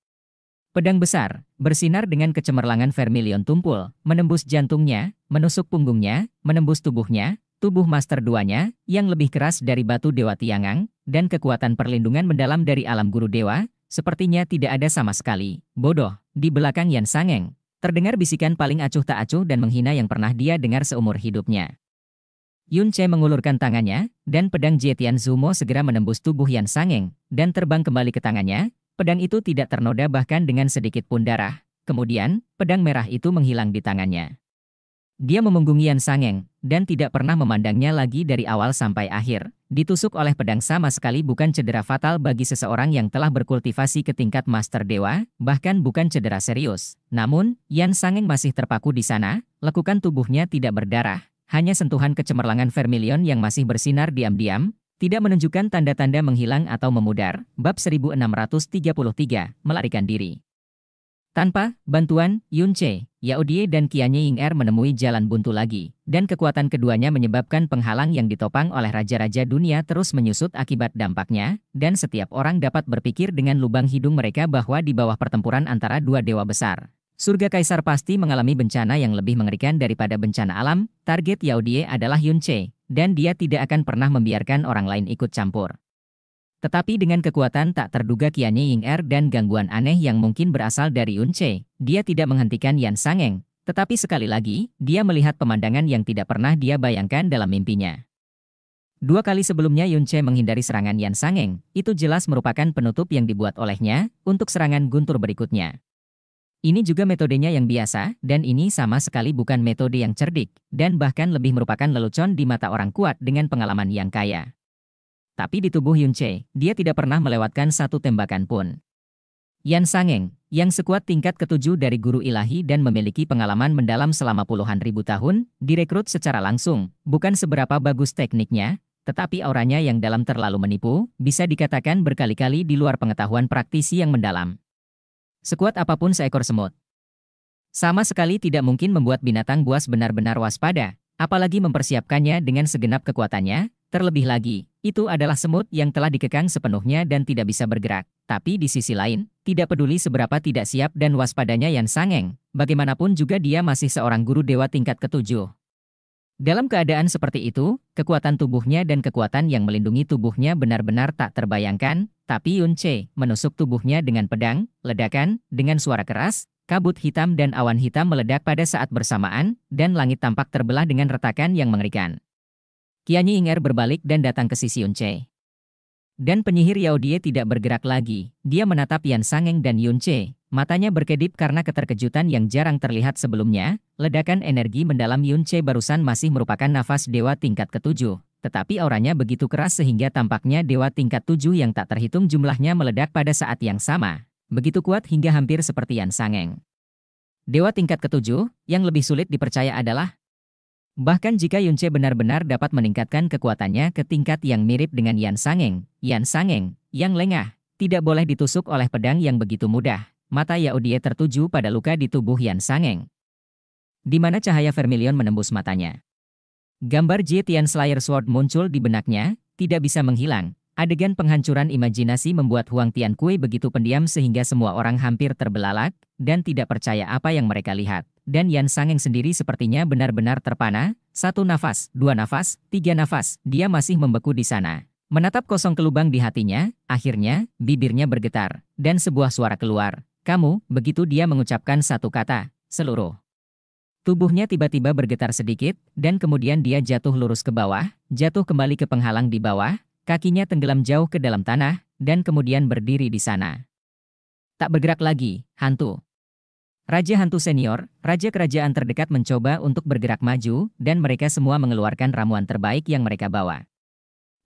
Pedang besar, bersinar dengan kecemerlangan vermilion tumpul, menembus jantungnya, menusuk punggungnya, menembus tubuhnya, tubuh master duanya, yang lebih keras dari batu dewa tiangang, dan kekuatan perlindungan mendalam dari alam guru dewa, sepertinya tidak ada sama sekali. Bodoh, di belakang Yan Sangeng, terdengar bisikan paling acuh tak acuh dan menghina yang pernah dia dengar seumur hidupnya. Yun Che mengulurkan tangannya, dan pedang Jetian Zumo segera menembus tubuh Yan Sangeng, dan terbang kembali ke tangannya, pedang itu tidak ternoda bahkan dengan sedikit pun darah. Kemudian, pedang merah itu menghilang di tangannya. Dia memunggungi Yan Sangeng, dan tidak pernah memandangnya lagi dari awal sampai akhir. Ditusuk oleh pedang sama sekali bukan cedera fatal bagi seseorang yang telah berkultivasi ke tingkat master dewa, bahkan bukan cedera serius. Namun, Yan Sangeng masih terpaku di sana, lekukan tubuhnya tidak berdarah. Hanya sentuhan kecemerlangan vermilion yang masih bersinar diam-diam, tidak menunjukkan tanda-tanda menghilang atau memudar, bab 1633, melarikan diri. Tanpa bantuan Yun Che, Yao Die dan Qian Ying Er menemui jalan buntu lagi, dan kekuatan keduanya menyebabkan penghalang yang ditopang oleh raja-raja dunia terus menyusut akibat dampaknya, dan setiap orang dapat berpikir dengan lubang hidung mereka bahwa di bawah pertempuran antara dua dewa besar, Surga kaisar pasti mengalami bencana yang lebih mengerikan daripada bencana alam. Target Yaudie adalah Yunche, dan dia tidak akan pernah membiarkan orang lain ikut campur. Tetapi dengan kekuatan tak terduga Qianye Ying Er dan gangguan aneh yang mungkin berasal dari Yunche, dia tidak menghentikan Yan Sangeng. Tetapi sekali lagi, dia melihat pemandangan yang tidak pernah dia bayangkan dalam mimpinya. Dua kali sebelumnya Yunche menghindari serangan Yan Sangeng, itu jelas merupakan penutup yang dibuat olehnya untuk serangan guntur berikutnya. Ini juga metodenya yang biasa, dan ini sama sekali bukan metode yang cerdik, dan bahkan lebih merupakan lelucon di mata orang kuat dengan pengalaman yang kaya. Tapi di tubuh Yun Che, dia tidak pernah melewatkan satu tembakan pun. Yan Sangeng, yang sekuat tingkat ketujuh dari guru ilahi dan memiliki pengalaman mendalam selama puluhan ribu tahun, direkrut secara langsung, bukan seberapa bagus tekniknya, tetapi auranya yang dalam terlalu menipu, bisa dikatakan berkali-kali di luar pengetahuan praktisi yang mendalam. Sekuat apapun seekor semut. Sama sekali tidak mungkin membuat binatang buas benar-benar waspada, apalagi mempersiapkannya dengan segenap kekuatannya, terlebih lagi, itu adalah semut yang telah dikekang sepenuhnya dan tidak bisa bergerak. Tapi di sisi lain, tidak peduli seberapa tidak siap dan waspadanya yang Sangeng, bagaimanapun juga dia masih seorang guru dewa tingkat ketujuh. Dalam keadaan seperti itu, kekuatan tubuhnya dan kekuatan yang melindungi tubuhnya benar-benar tak terbayangkan, tapi Yun Che menusuk tubuhnya dengan pedang, ledakan, dengan suara keras, kabut hitam dan awan hitam meledak pada saat bersamaan, dan langit tampak terbelah dengan retakan yang mengerikan. Kianyi Inger berbalik dan datang ke sisi Yun Che. Dan penyihir Yao tidak bergerak lagi, dia menatap Yan Sangeng dan Yun Che, Matanya berkedip karena keterkejutan yang jarang terlihat sebelumnya, ledakan energi mendalam Yun Che barusan masih merupakan nafas dewa tingkat ketujuh. Tetapi auranya begitu keras sehingga tampaknya dewa tingkat tujuh yang tak terhitung jumlahnya meledak pada saat yang sama. Begitu kuat hingga hampir seperti Yan Sangeng. Dewa tingkat ketujuh, yang lebih sulit dipercaya adalah Bahkan jika Yun Che benar-benar dapat meningkatkan kekuatannya ke tingkat yang mirip dengan Yan Sangeng, Yan Sangeng, yang lengah, tidak boleh ditusuk oleh pedang yang begitu mudah mata Die tertuju pada luka di tubuh Yan Sangeng. Di mana cahaya vermilion menembus matanya. Gambar Jie Tian Slayer Sword muncul di benaknya, tidak bisa menghilang. Adegan penghancuran imajinasi membuat Huang Tian Kui begitu pendiam sehingga semua orang hampir terbelalak dan tidak percaya apa yang mereka lihat. Dan Yan Sangeng sendiri sepertinya benar-benar terpana, satu nafas, dua nafas, tiga nafas, dia masih membeku di sana. Menatap kosong ke lubang di hatinya, akhirnya, bibirnya bergetar, dan sebuah suara keluar. Kamu, begitu dia mengucapkan satu kata, seluruh. Tubuhnya tiba-tiba bergetar sedikit, dan kemudian dia jatuh lurus ke bawah, jatuh kembali ke penghalang di bawah, kakinya tenggelam jauh ke dalam tanah, dan kemudian berdiri di sana. Tak bergerak lagi, hantu. Raja hantu senior, raja kerajaan terdekat mencoba untuk bergerak maju, dan mereka semua mengeluarkan ramuan terbaik yang mereka bawa.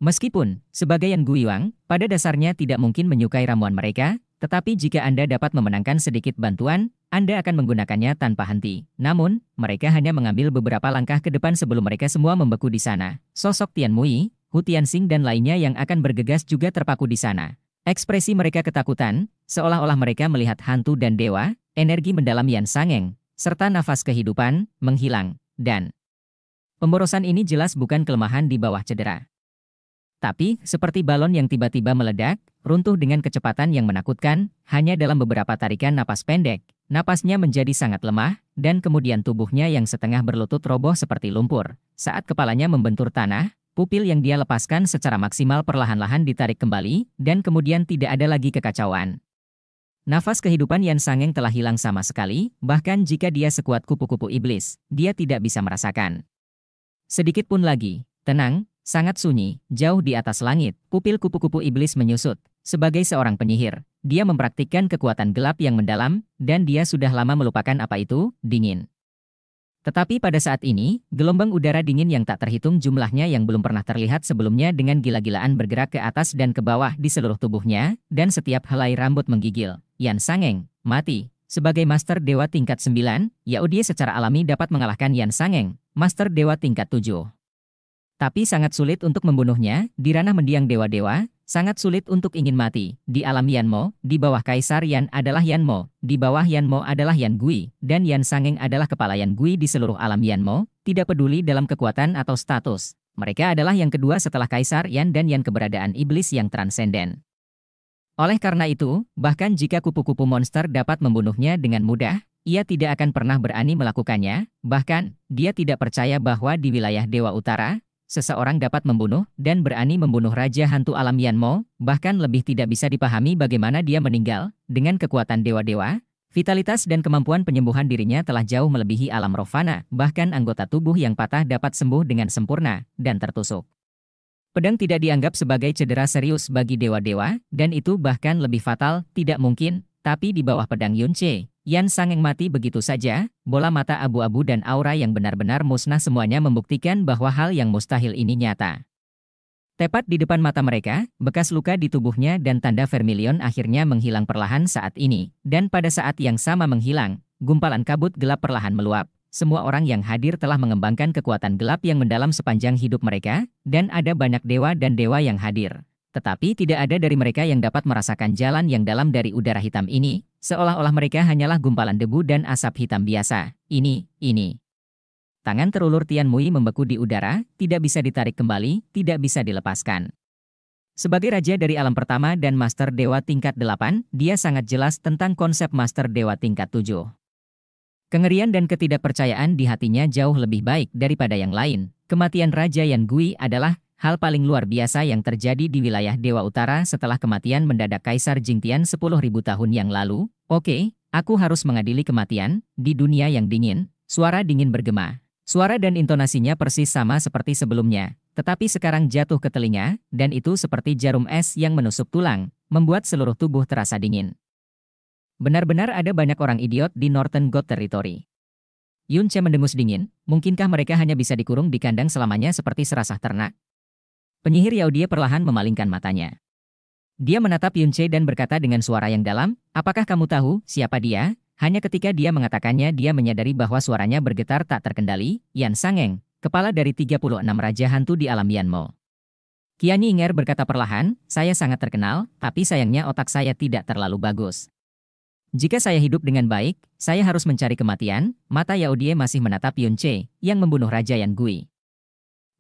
Meskipun, sebagai yang Guiwang, pada dasarnya tidak mungkin menyukai ramuan mereka, tetapi jika Anda dapat memenangkan sedikit bantuan, Anda akan menggunakannya tanpa henti. Namun, mereka hanya mengambil beberapa langkah ke depan sebelum mereka semua membeku di sana. Sosok Tian Mui, Hu Tianxing dan lainnya yang akan bergegas juga terpaku di sana. Ekspresi mereka ketakutan, seolah-olah mereka melihat hantu dan dewa, energi mendalam Yan Sangeng, serta nafas kehidupan, menghilang, dan pemborosan ini jelas bukan kelemahan di bawah cedera. Tapi, seperti balon yang tiba-tiba meledak, runtuh dengan kecepatan yang menakutkan, hanya dalam beberapa tarikan napas pendek, napasnya menjadi sangat lemah, dan kemudian tubuhnya yang setengah berlutut roboh seperti lumpur. Saat kepalanya membentur tanah, pupil yang dia lepaskan secara maksimal perlahan-lahan ditarik kembali, dan kemudian tidak ada lagi kekacauan. Nafas kehidupan yang Sangeng telah hilang sama sekali, bahkan jika dia sekuat kupu-kupu iblis, dia tidak bisa merasakan. Sedikit pun lagi, tenang, Sangat sunyi, jauh di atas langit, kupil kupu-kupu iblis menyusut. Sebagai seorang penyihir, dia mempraktikkan kekuatan gelap yang mendalam, dan dia sudah lama melupakan apa itu, dingin. Tetapi pada saat ini, gelombang udara dingin yang tak terhitung jumlahnya yang belum pernah terlihat sebelumnya dengan gila-gilaan bergerak ke atas dan ke bawah di seluruh tubuhnya, dan setiap helai rambut menggigil. Yan Sangeng, mati. Sebagai Master Dewa tingkat 9, Yaodie secara alami dapat mengalahkan Yan Sangeng, Master Dewa tingkat 7. Tapi sangat sulit untuk membunuhnya, di ranah mendiang dewa-dewa, sangat sulit untuk ingin mati. Di alam Yanmo, di bawah Kaisar Yan adalah Yanmo, di bawah Yanmo adalah Yan Gui, dan Yan Sangeng adalah kepala Yan Gui di seluruh alam Yanmo, tidak peduli dalam kekuatan atau status. Mereka adalah yang kedua setelah Kaisar Yan dan Yan keberadaan iblis yang transenden. Oleh karena itu, bahkan jika kupu-kupu monster dapat membunuhnya dengan mudah, ia tidak akan pernah berani melakukannya, bahkan, dia tidak percaya bahwa di wilayah Dewa Utara, seseorang dapat membunuh dan berani membunuh Raja Hantu Alam Yan Mo, bahkan lebih tidak bisa dipahami bagaimana dia meninggal, dengan kekuatan dewa-dewa, vitalitas dan kemampuan penyembuhan dirinya telah jauh melebihi alam Rovana, bahkan anggota tubuh yang patah dapat sembuh dengan sempurna, dan tertusuk. Pedang tidak dianggap sebagai cedera serius bagi dewa-dewa, dan itu bahkan lebih fatal, tidak mungkin, tapi di bawah pedang Yunche, Yan Sangeng mati begitu saja, bola mata abu-abu dan aura yang benar-benar musnah semuanya membuktikan bahwa hal yang mustahil ini nyata. Tepat di depan mata mereka, bekas luka di tubuhnya dan tanda vermilion akhirnya menghilang perlahan saat ini, dan pada saat yang sama menghilang, gumpalan kabut gelap perlahan meluap. Semua orang yang hadir telah mengembangkan kekuatan gelap yang mendalam sepanjang hidup mereka, dan ada banyak dewa dan dewa yang hadir. Tetapi tidak ada dari mereka yang dapat merasakan jalan yang dalam dari udara hitam ini, seolah-olah mereka hanyalah gumpalan debu dan asap hitam biasa. Ini, ini. Tangan terulur Tian Mui membeku di udara, tidak bisa ditarik kembali, tidak bisa dilepaskan. Sebagai raja dari alam pertama dan master dewa tingkat 8, dia sangat jelas tentang konsep master dewa tingkat 7. Kengerian dan ketidakpercayaan di hatinya jauh lebih baik daripada yang lain. Kematian Raja Yan Gui adalah Hal paling luar biasa yang terjadi di wilayah Dewa Utara setelah kematian mendadak Kaisar Jingtian 10.000 tahun yang lalu, oke, okay, aku harus mengadili kematian, di dunia yang dingin, suara dingin bergema. Suara dan intonasinya persis sama seperti sebelumnya, tetapi sekarang jatuh ke telinga, dan itu seperti jarum es yang menusuk tulang, membuat seluruh tubuh terasa dingin. Benar-benar ada banyak orang idiot di Northern God Territory. Yun mendengus dingin, mungkinkah mereka hanya bisa dikurung di kandang selamanya seperti serasah ternak? Penyihir Yaudie perlahan memalingkan matanya. Dia menatap Yunce dan berkata dengan suara yang dalam, apakah kamu tahu siapa dia? Hanya ketika dia mengatakannya dia menyadari bahwa suaranya bergetar tak terkendali, Yan Sangeng, kepala dari 36 Raja Hantu di alam Yanmo. Kiani Inger berkata perlahan, saya sangat terkenal, tapi sayangnya otak saya tidak terlalu bagus. Jika saya hidup dengan baik, saya harus mencari kematian, mata Yaudie masih menatap Yunce, yang membunuh Raja Yan Gui.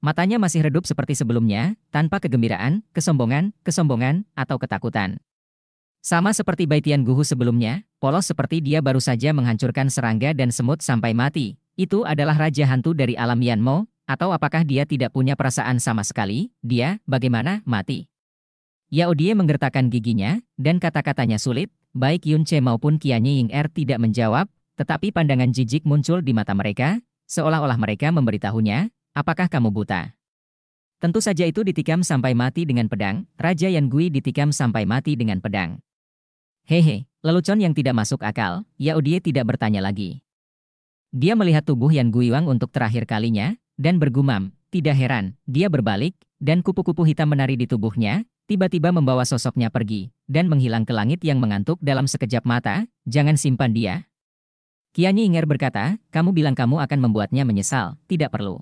Matanya masih redup seperti sebelumnya, tanpa kegembiraan, kesombongan, kesombongan, atau ketakutan. Sama seperti Baitian Guhu sebelumnya, polos seperti dia baru saja menghancurkan serangga dan semut sampai mati. Itu adalah raja hantu dari alam Yanmo, atau apakah dia tidak punya perasaan sama sekali? Dia, bagaimana, mati? die menggertakkan giginya, dan kata-katanya sulit, baik Yunche maupun Kianye Ying Er tidak menjawab, tetapi pandangan jijik muncul di mata mereka, seolah-olah mereka memberitahunya, Apakah kamu buta? Tentu saja itu ditikam sampai mati dengan pedang, Raja Yan Gui ditikam sampai mati dengan pedang. Hehe, lelucon yang tidak masuk akal, Yao Die tidak bertanya lagi. Dia melihat tubuh Yan Gui Wang untuk terakhir kalinya, dan bergumam, tidak heran, dia berbalik, dan kupu-kupu hitam menari di tubuhnya, tiba-tiba membawa sosoknya pergi, dan menghilang ke langit yang mengantuk dalam sekejap mata, jangan simpan dia. Kianyi Inger berkata, kamu bilang kamu akan membuatnya menyesal, tidak perlu.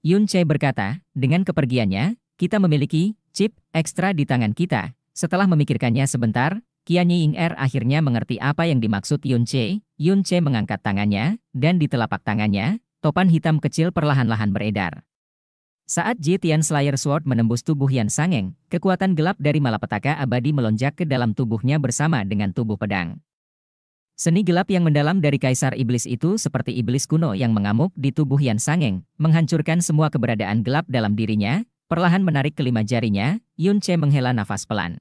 Yun Che berkata, dengan kepergiannya, kita memiliki chip ekstra di tangan kita. Setelah memikirkannya sebentar, Qian Ying Er akhirnya mengerti apa yang dimaksud Yun Che. Yun Che mengangkat tangannya, dan di telapak tangannya, topan hitam kecil perlahan-lahan beredar. Saat Jitian Slayer Sword menembus tubuh Yan Sangeng, kekuatan gelap dari malapetaka abadi melonjak ke dalam tubuhnya bersama dengan tubuh pedang. Seni gelap yang mendalam dari Kaisar Iblis itu seperti iblis kuno yang mengamuk di tubuh Yan Sangeng, menghancurkan semua keberadaan gelap dalam dirinya, perlahan menarik kelima jarinya, Yun Che menghela nafas pelan.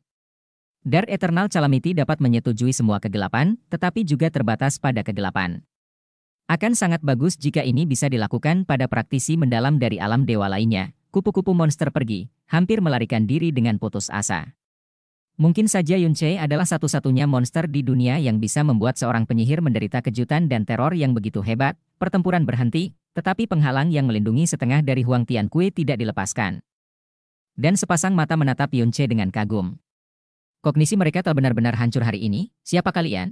Dar Eternal Calamity dapat menyetujui semua kegelapan, tetapi juga terbatas pada kegelapan. Akan sangat bagus jika ini bisa dilakukan pada praktisi mendalam dari alam dewa lainnya. Kupu-kupu monster pergi, hampir melarikan diri dengan putus asa. Mungkin saja Yunche adalah satu-satunya monster di dunia yang bisa membuat seorang penyihir menderita kejutan dan teror yang begitu hebat. Pertempuran berhenti, tetapi penghalang yang melindungi setengah dari Huang Tian Kui tidak dilepaskan. Dan sepasang mata menatap Yunche dengan kagum. Kognisi mereka telah benar-benar hancur hari ini, siapa kalian?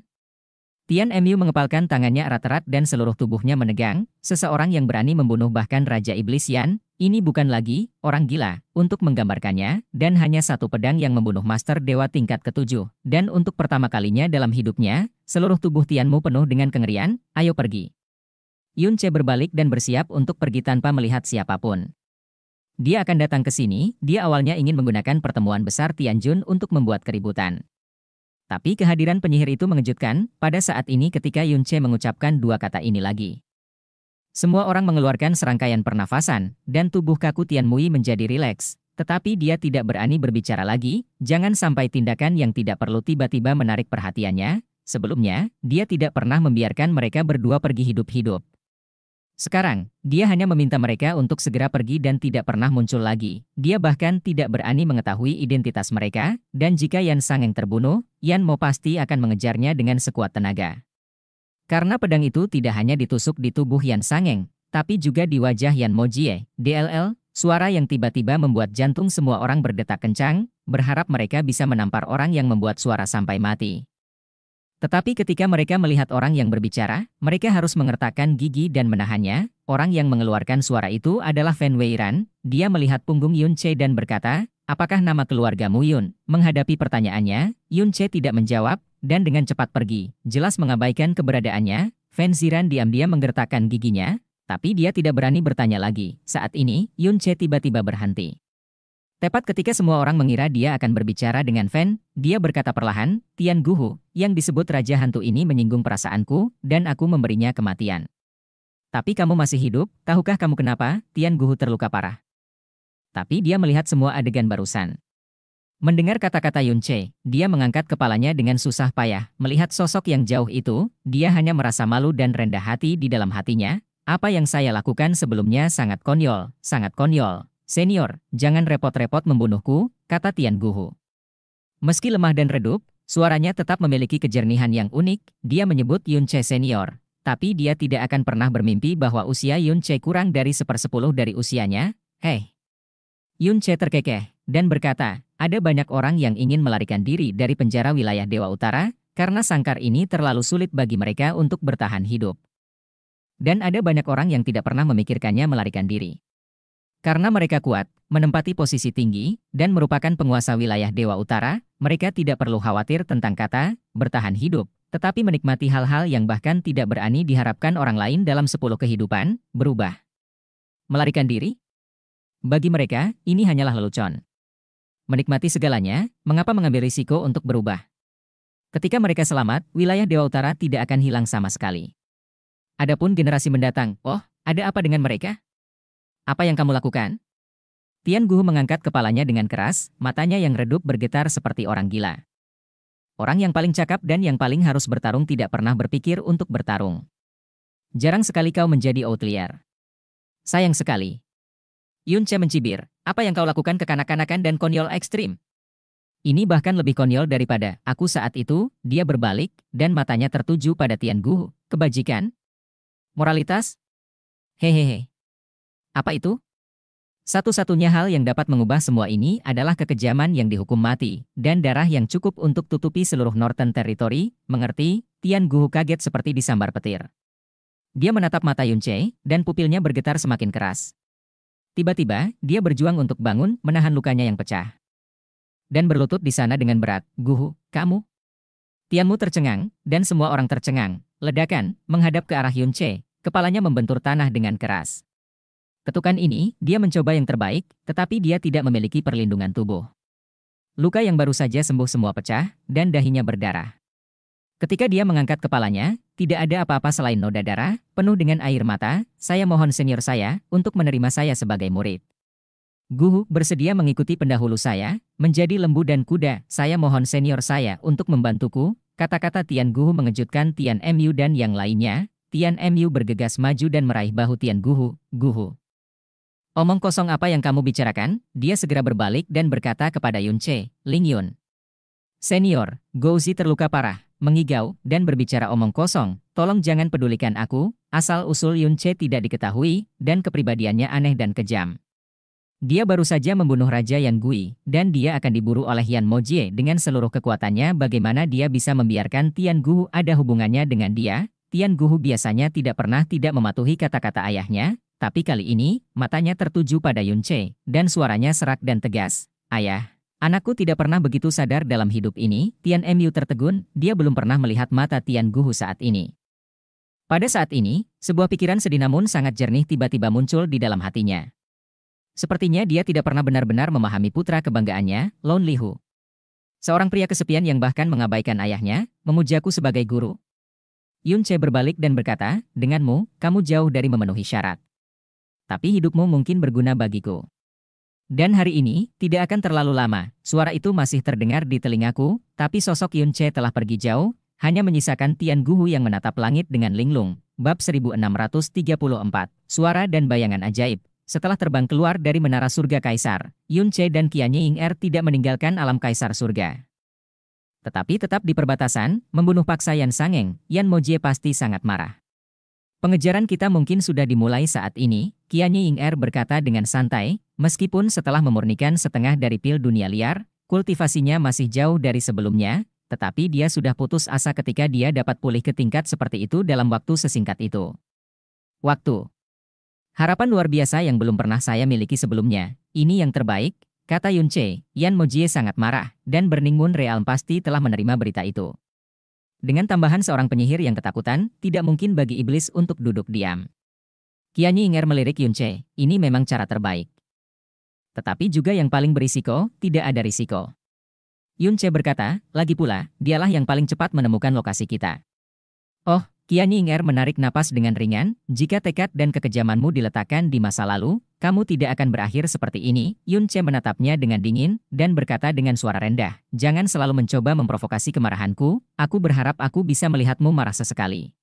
Tian Mu mengepalkan tangannya erat-erat dan seluruh tubuhnya menegang, seseorang yang berani membunuh bahkan Raja Iblis Yan, ini bukan lagi, orang gila, untuk menggambarkannya, dan hanya satu pedang yang membunuh Master Dewa tingkat ketujuh. Dan untuk pertama kalinya dalam hidupnya, seluruh tubuh Tianmu penuh dengan kengerian, ayo pergi. Yun Che berbalik dan bersiap untuk pergi tanpa melihat siapapun. Dia akan datang ke sini, dia awalnya ingin menggunakan pertemuan besar Tian Jun untuk membuat keributan. Tapi kehadiran penyihir itu mengejutkan pada saat ini ketika Yun Che mengucapkan dua kata ini lagi. Semua orang mengeluarkan serangkaian pernafasan, dan tubuh kaku Tian Mui menjadi rileks. Tetapi dia tidak berani berbicara lagi, jangan sampai tindakan yang tidak perlu tiba-tiba menarik perhatiannya. Sebelumnya, dia tidak pernah membiarkan mereka berdua pergi hidup-hidup. Sekarang, dia hanya meminta mereka untuk segera pergi dan tidak pernah muncul lagi. Dia bahkan tidak berani mengetahui identitas mereka, dan jika Yan Sangeng terbunuh, Yan Mo pasti akan mengejarnya dengan sekuat tenaga. Karena pedang itu tidak hanya ditusuk di tubuh Yan Sangeng, tapi juga di wajah Yan Mo Jie, DLL, suara yang tiba-tiba membuat jantung semua orang berdetak kencang, berharap mereka bisa menampar orang yang membuat suara sampai mati. Tetapi ketika mereka melihat orang yang berbicara, mereka harus mengertakkan gigi dan menahannya. Orang yang mengeluarkan suara itu adalah Fan Weiran. Dia melihat punggung Yun Che dan berkata, Apakah nama keluargamu Yun? Menghadapi pertanyaannya, Yun Che tidak menjawab, dan dengan cepat pergi. Jelas mengabaikan keberadaannya, Fan Ziran diam-diam menggertakkan giginya, tapi dia tidak berani bertanya lagi. Saat ini, Yun Che tiba-tiba berhenti. Tepat ketika semua orang mengira dia akan berbicara dengan Fan, dia berkata perlahan, Tian Guhu, yang disebut Raja Hantu ini menyinggung perasaanku, dan aku memberinya kematian. Tapi kamu masih hidup, tahukah kamu kenapa? Tian Guhu terluka parah. Tapi dia melihat semua adegan barusan. Mendengar kata-kata Yun Che, dia mengangkat kepalanya dengan susah payah. Melihat sosok yang jauh itu, dia hanya merasa malu dan rendah hati di dalam hatinya. Apa yang saya lakukan sebelumnya sangat konyol, sangat konyol, Senior, jangan repot-repot membunuhku, kata Tian Guhu. Meski lemah dan redup, suaranya tetap memiliki kejernihan yang unik, dia menyebut Yun Che senior. Tapi dia tidak akan pernah bermimpi bahwa usia Yun Che kurang dari sepersepuluh dari usianya, hei. Yun Che terkekeh, dan berkata, ada banyak orang yang ingin melarikan diri dari penjara wilayah Dewa Utara, karena sangkar ini terlalu sulit bagi mereka untuk bertahan hidup. Dan ada banyak orang yang tidak pernah memikirkannya melarikan diri. Karena mereka kuat, menempati posisi tinggi, dan merupakan penguasa wilayah Dewa Utara, mereka tidak perlu khawatir tentang kata, bertahan hidup, tetapi menikmati hal-hal yang bahkan tidak berani diharapkan orang lain dalam sepuluh kehidupan, berubah. Melarikan diri? Bagi mereka, ini hanyalah lelucon. Menikmati segalanya, mengapa mengambil risiko untuk berubah? Ketika mereka selamat, wilayah Dewa Utara tidak akan hilang sama sekali. Adapun generasi mendatang, oh, ada apa dengan mereka? Apa yang kamu lakukan? Tian Guhu mengangkat kepalanya dengan keras, matanya yang redup bergetar seperti orang gila. Orang yang paling cakap dan yang paling harus bertarung tidak pernah berpikir untuk bertarung. Jarang sekali kau menjadi outlier. Sayang sekali. Yun Che mencibir, apa yang kau lakukan ke kanak-kanakan dan konyol ekstrim? Ini bahkan lebih konyol daripada aku saat itu, dia berbalik, dan matanya tertuju pada Tian Guhu. kebajikan. Moralitas? Hehehe. Apa itu? Satu-satunya hal yang dapat mengubah semua ini adalah kekejaman yang dihukum mati, dan darah yang cukup untuk tutupi seluruh Northern Territory, mengerti, Tian Guhu kaget seperti disambar petir. Dia menatap mata Yun Che, dan pupilnya bergetar semakin keras. Tiba-tiba, dia berjuang untuk bangun, menahan lukanya yang pecah. Dan berlutut di sana dengan berat, Guhu, kamu? Tianmu tercengang, dan semua orang tercengang. Ledakan, menghadap ke arah Yun Che, kepalanya membentur tanah dengan keras. Ketukan ini, dia mencoba yang terbaik, tetapi dia tidak memiliki perlindungan tubuh. Luka yang baru saja sembuh semua pecah, dan dahinya berdarah. Ketika dia mengangkat kepalanya, tidak ada apa-apa selain noda darah, penuh dengan air mata, saya mohon senior saya untuk menerima saya sebagai murid. Guhu bersedia mengikuti pendahulu saya, menjadi lembu dan kuda, saya mohon senior saya untuk membantuku, kata-kata Tian Guhu mengejutkan Tian Mu dan yang lainnya, Tian Mu bergegas maju dan meraih bahu Tian Guhu, Guhu. Omong kosong apa yang kamu bicarakan? Dia segera berbalik dan berkata kepada Yun Che, Ling Yun. Senior, Gouzi terluka parah, mengigau, dan berbicara omong kosong. Tolong jangan pedulikan aku, asal-usul Yun Che tidak diketahui, dan kepribadiannya aneh dan kejam. Dia baru saja membunuh Raja Yan Gui, dan dia akan diburu oleh Yan Mojie dengan seluruh kekuatannya bagaimana dia bisa membiarkan Tian Guhu ada hubungannya dengan dia. Tian Guhu biasanya tidak pernah tidak mematuhi kata-kata ayahnya, tapi kali ini, matanya tertuju pada Yunche, dan suaranya serak dan tegas. Ayah, anakku tidak pernah begitu sadar dalam hidup ini, Tian Emu tertegun, dia belum pernah melihat mata Tian Guhu saat ini. Pada saat ini, sebuah pikiran sedih namun sangat jernih tiba-tiba muncul di dalam hatinya. Sepertinya dia tidak pernah benar-benar memahami putra kebanggaannya, Lon Hu. Seorang pria kesepian yang bahkan mengabaikan ayahnya, memujaku sebagai guru. Yun Che berbalik dan berkata, denganmu, kamu jauh dari memenuhi syarat tapi hidupmu mungkin berguna bagiku. Dan hari ini, tidak akan terlalu lama, suara itu masih terdengar di telingaku, tapi sosok Yun Che telah pergi jauh, hanya menyisakan Tian Guhu yang menatap langit dengan linglung. Bab 1634, Suara dan Bayangan Ajaib. Setelah terbang keluar dari Menara Surga Kaisar, Yun Che dan Qian Ying Er tidak meninggalkan alam Kaisar Surga. Tetapi tetap di perbatasan, membunuh paksa Yan Sangeng, Yan Mojie pasti sangat marah. Pengejaran kita mungkin sudah dimulai saat ini, Qian Ying Er berkata dengan santai, meskipun setelah memurnikan setengah dari pil dunia liar, kultivasinya masih jauh dari sebelumnya, tetapi dia sudah putus asa ketika dia dapat pulih ke tingkat seperti itu dalam waktu sesingkat itu. Waktu. Harapan luar biasa yang belum pernah saya miliki sebelumnya, ini yang terbaik, kata Yun Che, Yan Mojie sangat marah, dan Burning Moon Real pasti telah menerima berita itu. Dengan tambahan seorang penyihir yang ketakutan, tidak mungkin bagi iblis untuk duduk diam. Kianyi Inger melirik Yunche, ini memang cara terbaik. Tetapi juga yang paling berisiko, tidak ada risiko. Yunche berkata, lagi pula, dialah yang paling cepat menemukan lokasi kita. Oh, Kiani Inger menarik napas dengan ringan, jika tekad dan kekejamanmu diletakkan di masa lalu, kamu tidak akan berakhir seperti ini. Yun Che menatapnya dengan dingin dan berkata dengan suara rendah, jangan selalu mencoba memprovokasi kemarahanku, aku berharap aku bisa melihatmu marah sesekali.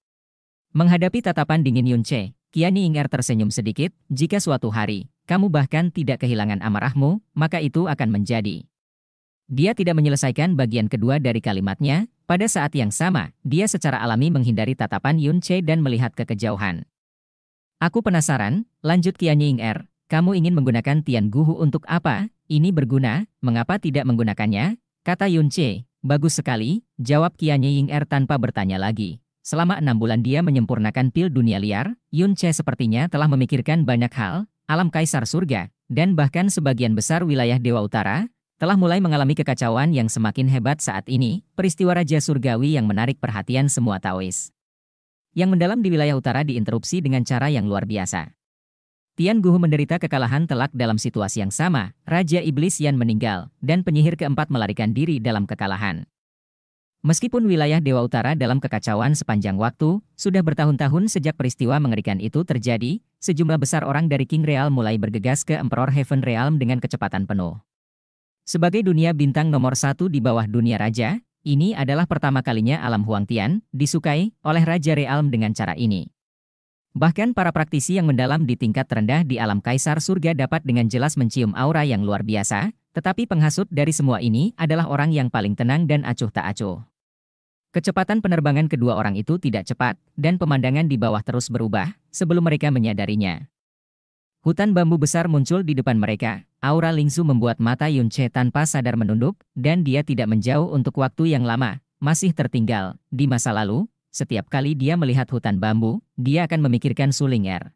Menghadapi tatapan dingin Yun Che, Kiani Inger tersenyum sedikit, jika suatu hari, kamu bahkan tidak kehilangan amarahmu, maka itu akan menjadi. Dia tidak menyelesaikan bagian kedua dari kalimatnya, pada saat yang sama, dia secara alami menghindari tatapan Yun Che dan melihat ke kejauhan. Aku penasaran, lanjut Qian Ying Er, kamu ingin menggunakan Tian Guhu untuk apa? Ini berguna, mengapa tidak menggunakannya? Kata Yun Che, bagus sekali, jawab Qian Ying Er tanpa bertanya lagi. Selama enam bulan dia menyempurnakan pil dunia liar, Yun Che sepertinya telah memikirkan banyak hal, alam kaisar surga, dan bahkan sebagian besar wilayah Dewa Utara, telah mulai mengalami kekacauan yang semakin hebat saat ini, peristiwa Raja Surgawi yang menarik perhatian semua Taois. Yang mendalam di wilayah utara diinterupsi dengan cara yang luar biasa. Tian Guhu menderita kekalahan telak dalam situasi yang sama, Raja Iblis Yan meninggal, dan penyihir keempat melarikan diri dalam kekalahan. Meskipun wilayah Dewa Utara dalam kekacauan sepanjang waktu, sudah bertahun-tahun sejak peristiwa mengerikan itu terjadi, sejumlah besar orang dari King Real mulai bergegas ke Emperor Heaven Realm dengan kecepatan penuh. Sebagai dunia bintang nomor satu di bawah dunia raja, ini adalah pertama kalinya alam Huang Tian disukai oleh Raja Realm dengan cara ini. Bahkan para praktisi yang mendalam di tingkat terendah di alam kaisar surga dapat dengan jelas mencium aura yang luar biasa, tetapi penghasut dari semua ini adalah orang yang paling tenang dan acuh tak acuh. Kecepatan penerbangan kedua orang itu tidak cepat, dan pemandangan di bawah terus berubah, sebelum mereka menyadarinya. Hutan bambu besar muncul di depan mereka. Aura Lingzu membuat mata Yunche tanpa sadar menunduk, dan dia tidak menjauh untuk waktu yang lama, masih tertinggal. Di masa lalu, setiap kali dia melihat hutan bambu, dia akan memikirkan Suling Sulinger.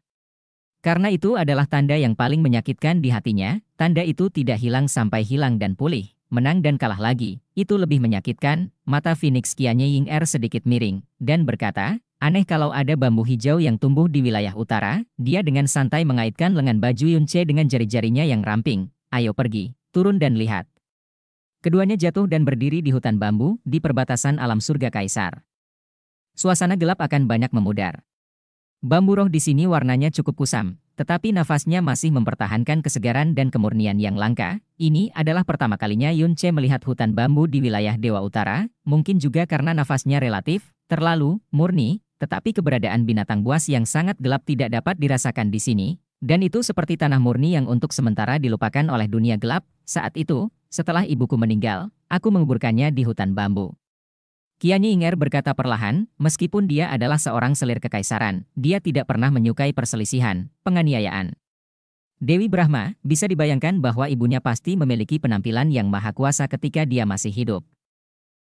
Karena itu adalah tanda yang paling menyakitkan di hatinya, tanda itu tidak hilang sampai hilang dan pulih, menang dan kalah lagi. Itu lebih menyakitkan, mata Phoenix Kianye Ying Er sedikit miring, dan berkata, Aneh kalau ada bambu hijau yang tumbuh di wilayah utara, dia dengan santai mengaitkan lengan baju Yunce dengan jari-jarinya yang ramping. Ayo pergi, turun dan lihat. Keduanya jatuh dan berdiri di hutan bambu, di perbatasan alam surga kaisar. Suasana gelap akan banyak memudar. Bambu roh di sini warnanya cukup kusam, tetapi nafasnya masih mempertahankan kesegaran dan kemurnian yang langka. Ini adalah pertama kalinya Yun melihat hutan bambu di wilayah Dewa Utara, mungkin juga karena nafasnya relatif, terlalu, murni, tetapi keberadaan binatang buas yang sangat gelap tidak dapat dirasakan di sini, dan itu seperti tanah murni yang untuk sementara dilupakan oleh dunia gelap. Saat itu, setelah ibuku meninggal, aku menguburkannya di hutan bambu. Kianyi Inger berkata perlahan, meskipun dia adalah seorang selir kekaisaran, dia tidak pernah menyukai perselisihan, penganiayaan. Dewi Brahma, bisa dibayangkan bahwa ibunya pasti memiliki penampilan yang maha kuasa ketika dia masih hidup.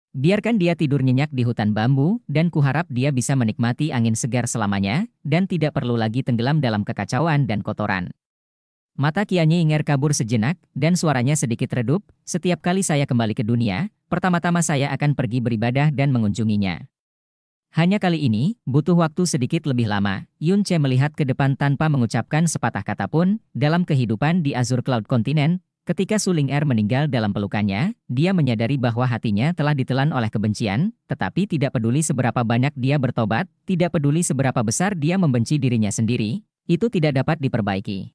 Biarkan dia tidur nyenyak di hutan bambu, dan kuharap dia bisa menikmati angin segar selamanya, dan tidak perlu lagi tenggelam dalam kekacauan dan kotoran. Mata Kianyi Inger kabur sejenak, dan suaranya sedikit redup, setiap kali saya kembali ke dunia, pertama-tama saya akan pergi beribadah dan mengunjunginya. Hanya kali ini, butuh waktu sedikit lebih lama, Yun Che melihat ke depan tanpa mengucapkan sepatah kata pun, dalam kehidupan di Azure Cloud Continent, Ketika Suling Er meninggal dalam pelukannya, dia menyadari bahwa hatinya telah ditelan oleh kebencian, tetapi tidak peduli seberapa banyak dia bertobat, tidak peduli seberapa besar dia membenci dirinya sendiri, itu tidak dapat diperbaiki.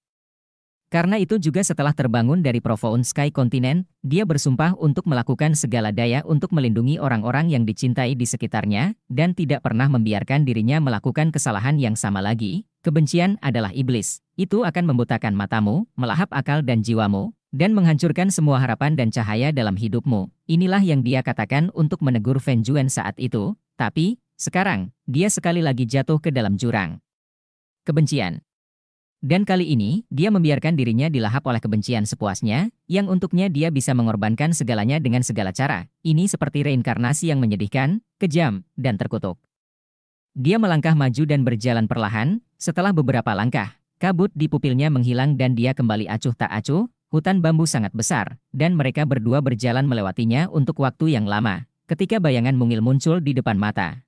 Karena itu juga setelah terbangun dari Profound Sky Continent, dia bersumpah untuk melakukan segala daya untuk melindungi orang-orang yang dicintai di sekitarnya, dan tidak pernah membiarkan dirinya melakukan kesalahan yang sama lagi. Kebencian adalah iblis, itu akan membutakan matamu, melahap akal dan jiwamu, dan menghancurkan semua harapan dan cahaya dalam hidupmu. Inilah yang dia katakan untuk menegur Fan Juan saat itu, tapi, sekarang, dia sekali lagi jatuh ke dalam jurang. Kebencian Dan kali ini, dia membiarkan dirinya dilahap oleh kebencian sepuasnya, yang untuknya dia bisa mengorbankan segalanya dengan segala cara. Ini seperti reinkarnasi yang menyedihkan, kejam, dan terkutuk. Dia melangkah maju dan berjalan perlahan, setelah beberapa langkah, kabut di pupilnya menghilang dan dia kembali acuh tak acuh, Hutan bambu sangat besar, dan mereka berdua berjalan melewatinya untuk waktu yang lama, ketika bayangan mungil muncul di depan mata.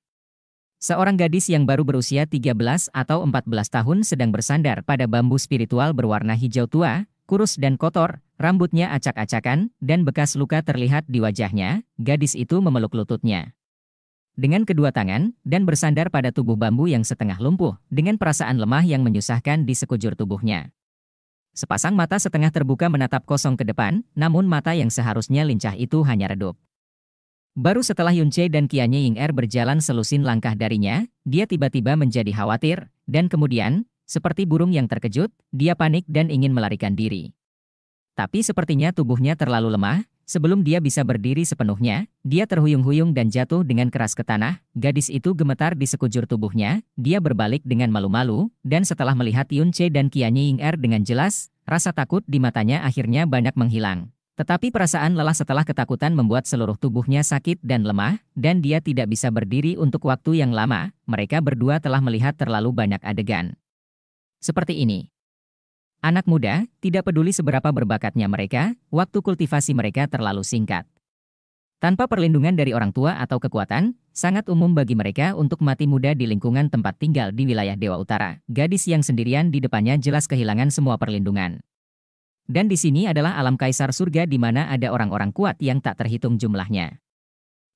Seorang gadis yang baru berusia 13 atau 14 tahun sedang bersandar pada bambu spiritual berwarna hijau tua, kurus dan kotor, rambutnya acak-acakan, dan bekas luka terlihat di wajahnya, gadis itu memeluk lututnya. Dengan kedua tangan, dan bersandar pada tubuh bambu yang setengah lumpuh, dengan perasaan lemah yang menyusahkan di sekujur tubuhnya. Sepasang mata setengah terbuka menatap kosong ke depan, namun mata yang seharusnya lincah itu hanya redup. Baru setelah Yun Che dan Qian Ying Er berjalan selusin langkah darinya, dia tiba-tiba menjadi khawatir, dan kemudian, seperti burung yang terkejut, dia panik dan ingin melarikan diri. Tapi sepertinya tubuhnya terlalu lemah, Sebelum dia bisa berdiri sepenuhnya, dia terhuyung-huyung dan jatuh dengan keras ke tanah, gadis itu gemetar di sekujur tubuhnya, dia berbalik dengan malu-malu, dan setelah melihat Yun Che dan Qian Ying Er dengan jelas, rasa takut di matanya akhirnya banyak menghilang. Tetapi perasaan lelah setelah ketakutan membuat seluruh tubuhnya sakit dan lemah, dan dia tidak bisa berdiri untuk waktu yang lama, mereka berdua telah melihat terlalu banyak adegan. Seperti ini. Anak muda, tidak peduli seberapa berbakatnya mereka, waktu kultivasi mereka terlalu singkat. Tanpa perlindungan dari orang tua atau kekuatan, sangat umum bagi mereka untuk mati muda di lingkungan tempat tinggal di wilayah Dewa Utara. Gadis yang sendirian di depannya jelas kehilangan semua perlindungan. Dan di sini adalah alam kaisar surga di mana ada orang-orang kuat yang tak terhitung jumlahnya.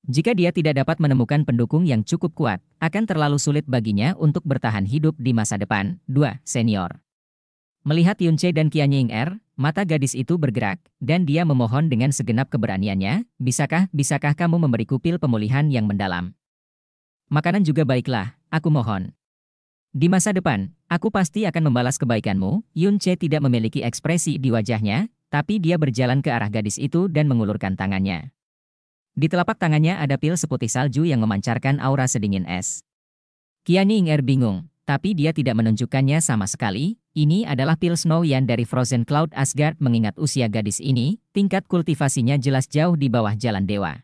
Jika dia tidak dapat menemukan pendukung yang cukup kuat, akan terlalu sulit baginya untuk bertahan hidup di masa depan. 2. Senior Melihat Yunce dan Qianying Er, mata gadis itu bergerak, dan dia memohon dengan segenap keberaniannya, bisakah, bisakah kamu memberiku pil pemulihan yang mendalam? Makanan juga baiklah, aku mohon. Di masa depan, aku pasti akan membalas kebaikanmu. Yunce tidak memiliki ekspresi di wajahnya, tapi dia berjalan ke arah gadis itu dan mengulurkan tangannya. Di telapak tangannya ada pil seputih salju yang memancarkan aura sedingin es. Ying Er bingung, tapi dia tidak menunjukkannya sama sekali, ini adalah pil snow yang dari Frozen Cloud Asgard mengingat usia gadis ini, tingkat kultivasinya jelas jauh di bawah jalan dewa.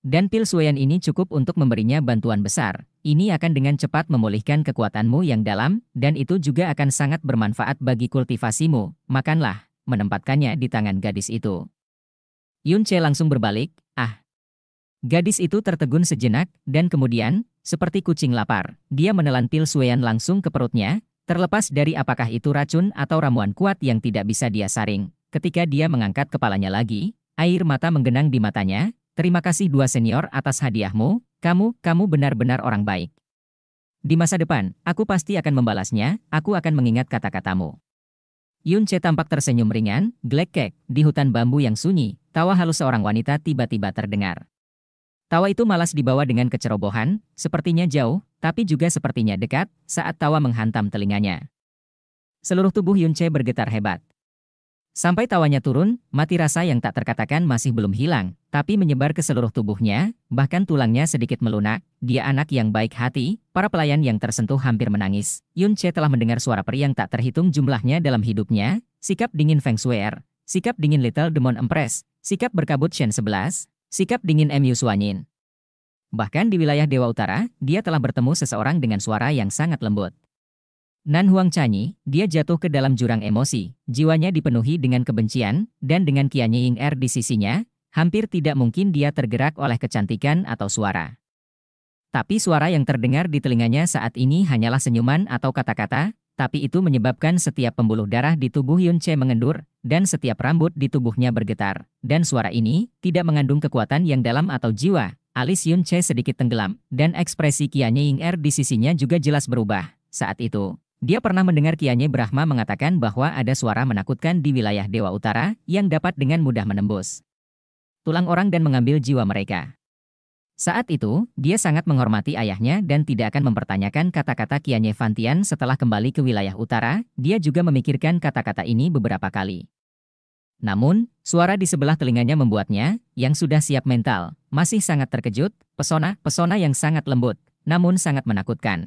Dan pil Swayan ini cukup untuk memberinya bantuan besar, ini akan dengan cepat memulihkan kekuatanmu yang dalam, dan itu juga akan sangat bermanfaat bagi kultivasimu, makanlah, menempatkannya di tangan gadis itu. Yun Che langsung berbalik, ah. Gadis itu tertegun sejenak, dan kemudian, seperti kucing lapar, dia menelan pil Swayan langsung ke perutnya, Terlepas dari apakah itu racun atau ramuan kuat yang tidak bisa dia saring, ketika dia mengangkat kepalanya lagi, air mata menggenang di matanya, terima kasih dua senior atas hadiahmu, kamu, kamu benar-benar orang baik. Di masa depan, aku pasti akan membalasnya, aku akan mengingat kata-katamu. Yun Che tampak tersenyum ringan, glekek, di hutan bambu yang sunyi, tawa halus seorang wanita tiba-tiba terdengar. Tawa itu malas dibawa dengan kecerobohan, sepertinya jauh, tapi juga sepertinya dekat, saat tawa menghantam telinganya. Seluruh tubuh Yunce bergetar hebat. Sampai tawanya turun, mati rasa yang tak terkatakan masih belum hilang, tapi menyebar ke seluruh tubuhnya, bahkan tulangnya sedikit melunak. Dia anak yang baik hati, para pelayan yang tersentuh hampir menangis. Yun Che telah mendengar suara peri yang tak terhitung jumlahnya dalam hidupnya, sikap dingin Feng Shui, er, sikap dingin Little Demon Empress, sikap berkabut Shen 11, Sikap dingin MU Suanyin. Bahkan di wilayah Dewa Utara, dia telah bertemu seseorang dengan suara yang sangat lembut. Nan Huang Chanyi, dia jatuh ke dalam jurang emosi, jiwanya dipenuhi dengan kebencian, dan dengan Qianye Ying Er di sisinya, hampir tidak mungkin dia tergerak oleh kecantikan atau suara. Tapi suara yang terdengar di telinganya saat ini hanyalah senyuman atau kata-kata, tapi itu menyebabkan setiap pembuluh darah di tubuh Yun Che mengendur, dan setiap rambut di tubuhnya bergetar, dan suara ini tidak mengandung kekuatan yang dalam atau jiwa. Alis Yun Che sedikit tenggelam, dan ekspresi Kianye Ying Er di sisinya juga jelas berubah. Saat itu, dia pernah mendengar Kianye Brahma mengatakan bahwa ada suara menakutkan di wilayah Dewa Utara yang dapat dengan mudah menembus tulang orang dan mengambil jiwa mereka. Saat itu, dia sangat menghormati ayahnya dan tidak akan mempertanyakan kata-kata Kianye Fantian setelah kembali ke wilayah utara, dia juga memikirkan kata-kata ini beberapa kali. Namun, suara di sebelah telinganya membuatnya, yang sudah siap mental, masih sangat terkejut, pesona-pesona yang sangat lembut, namun sangat menakutkan.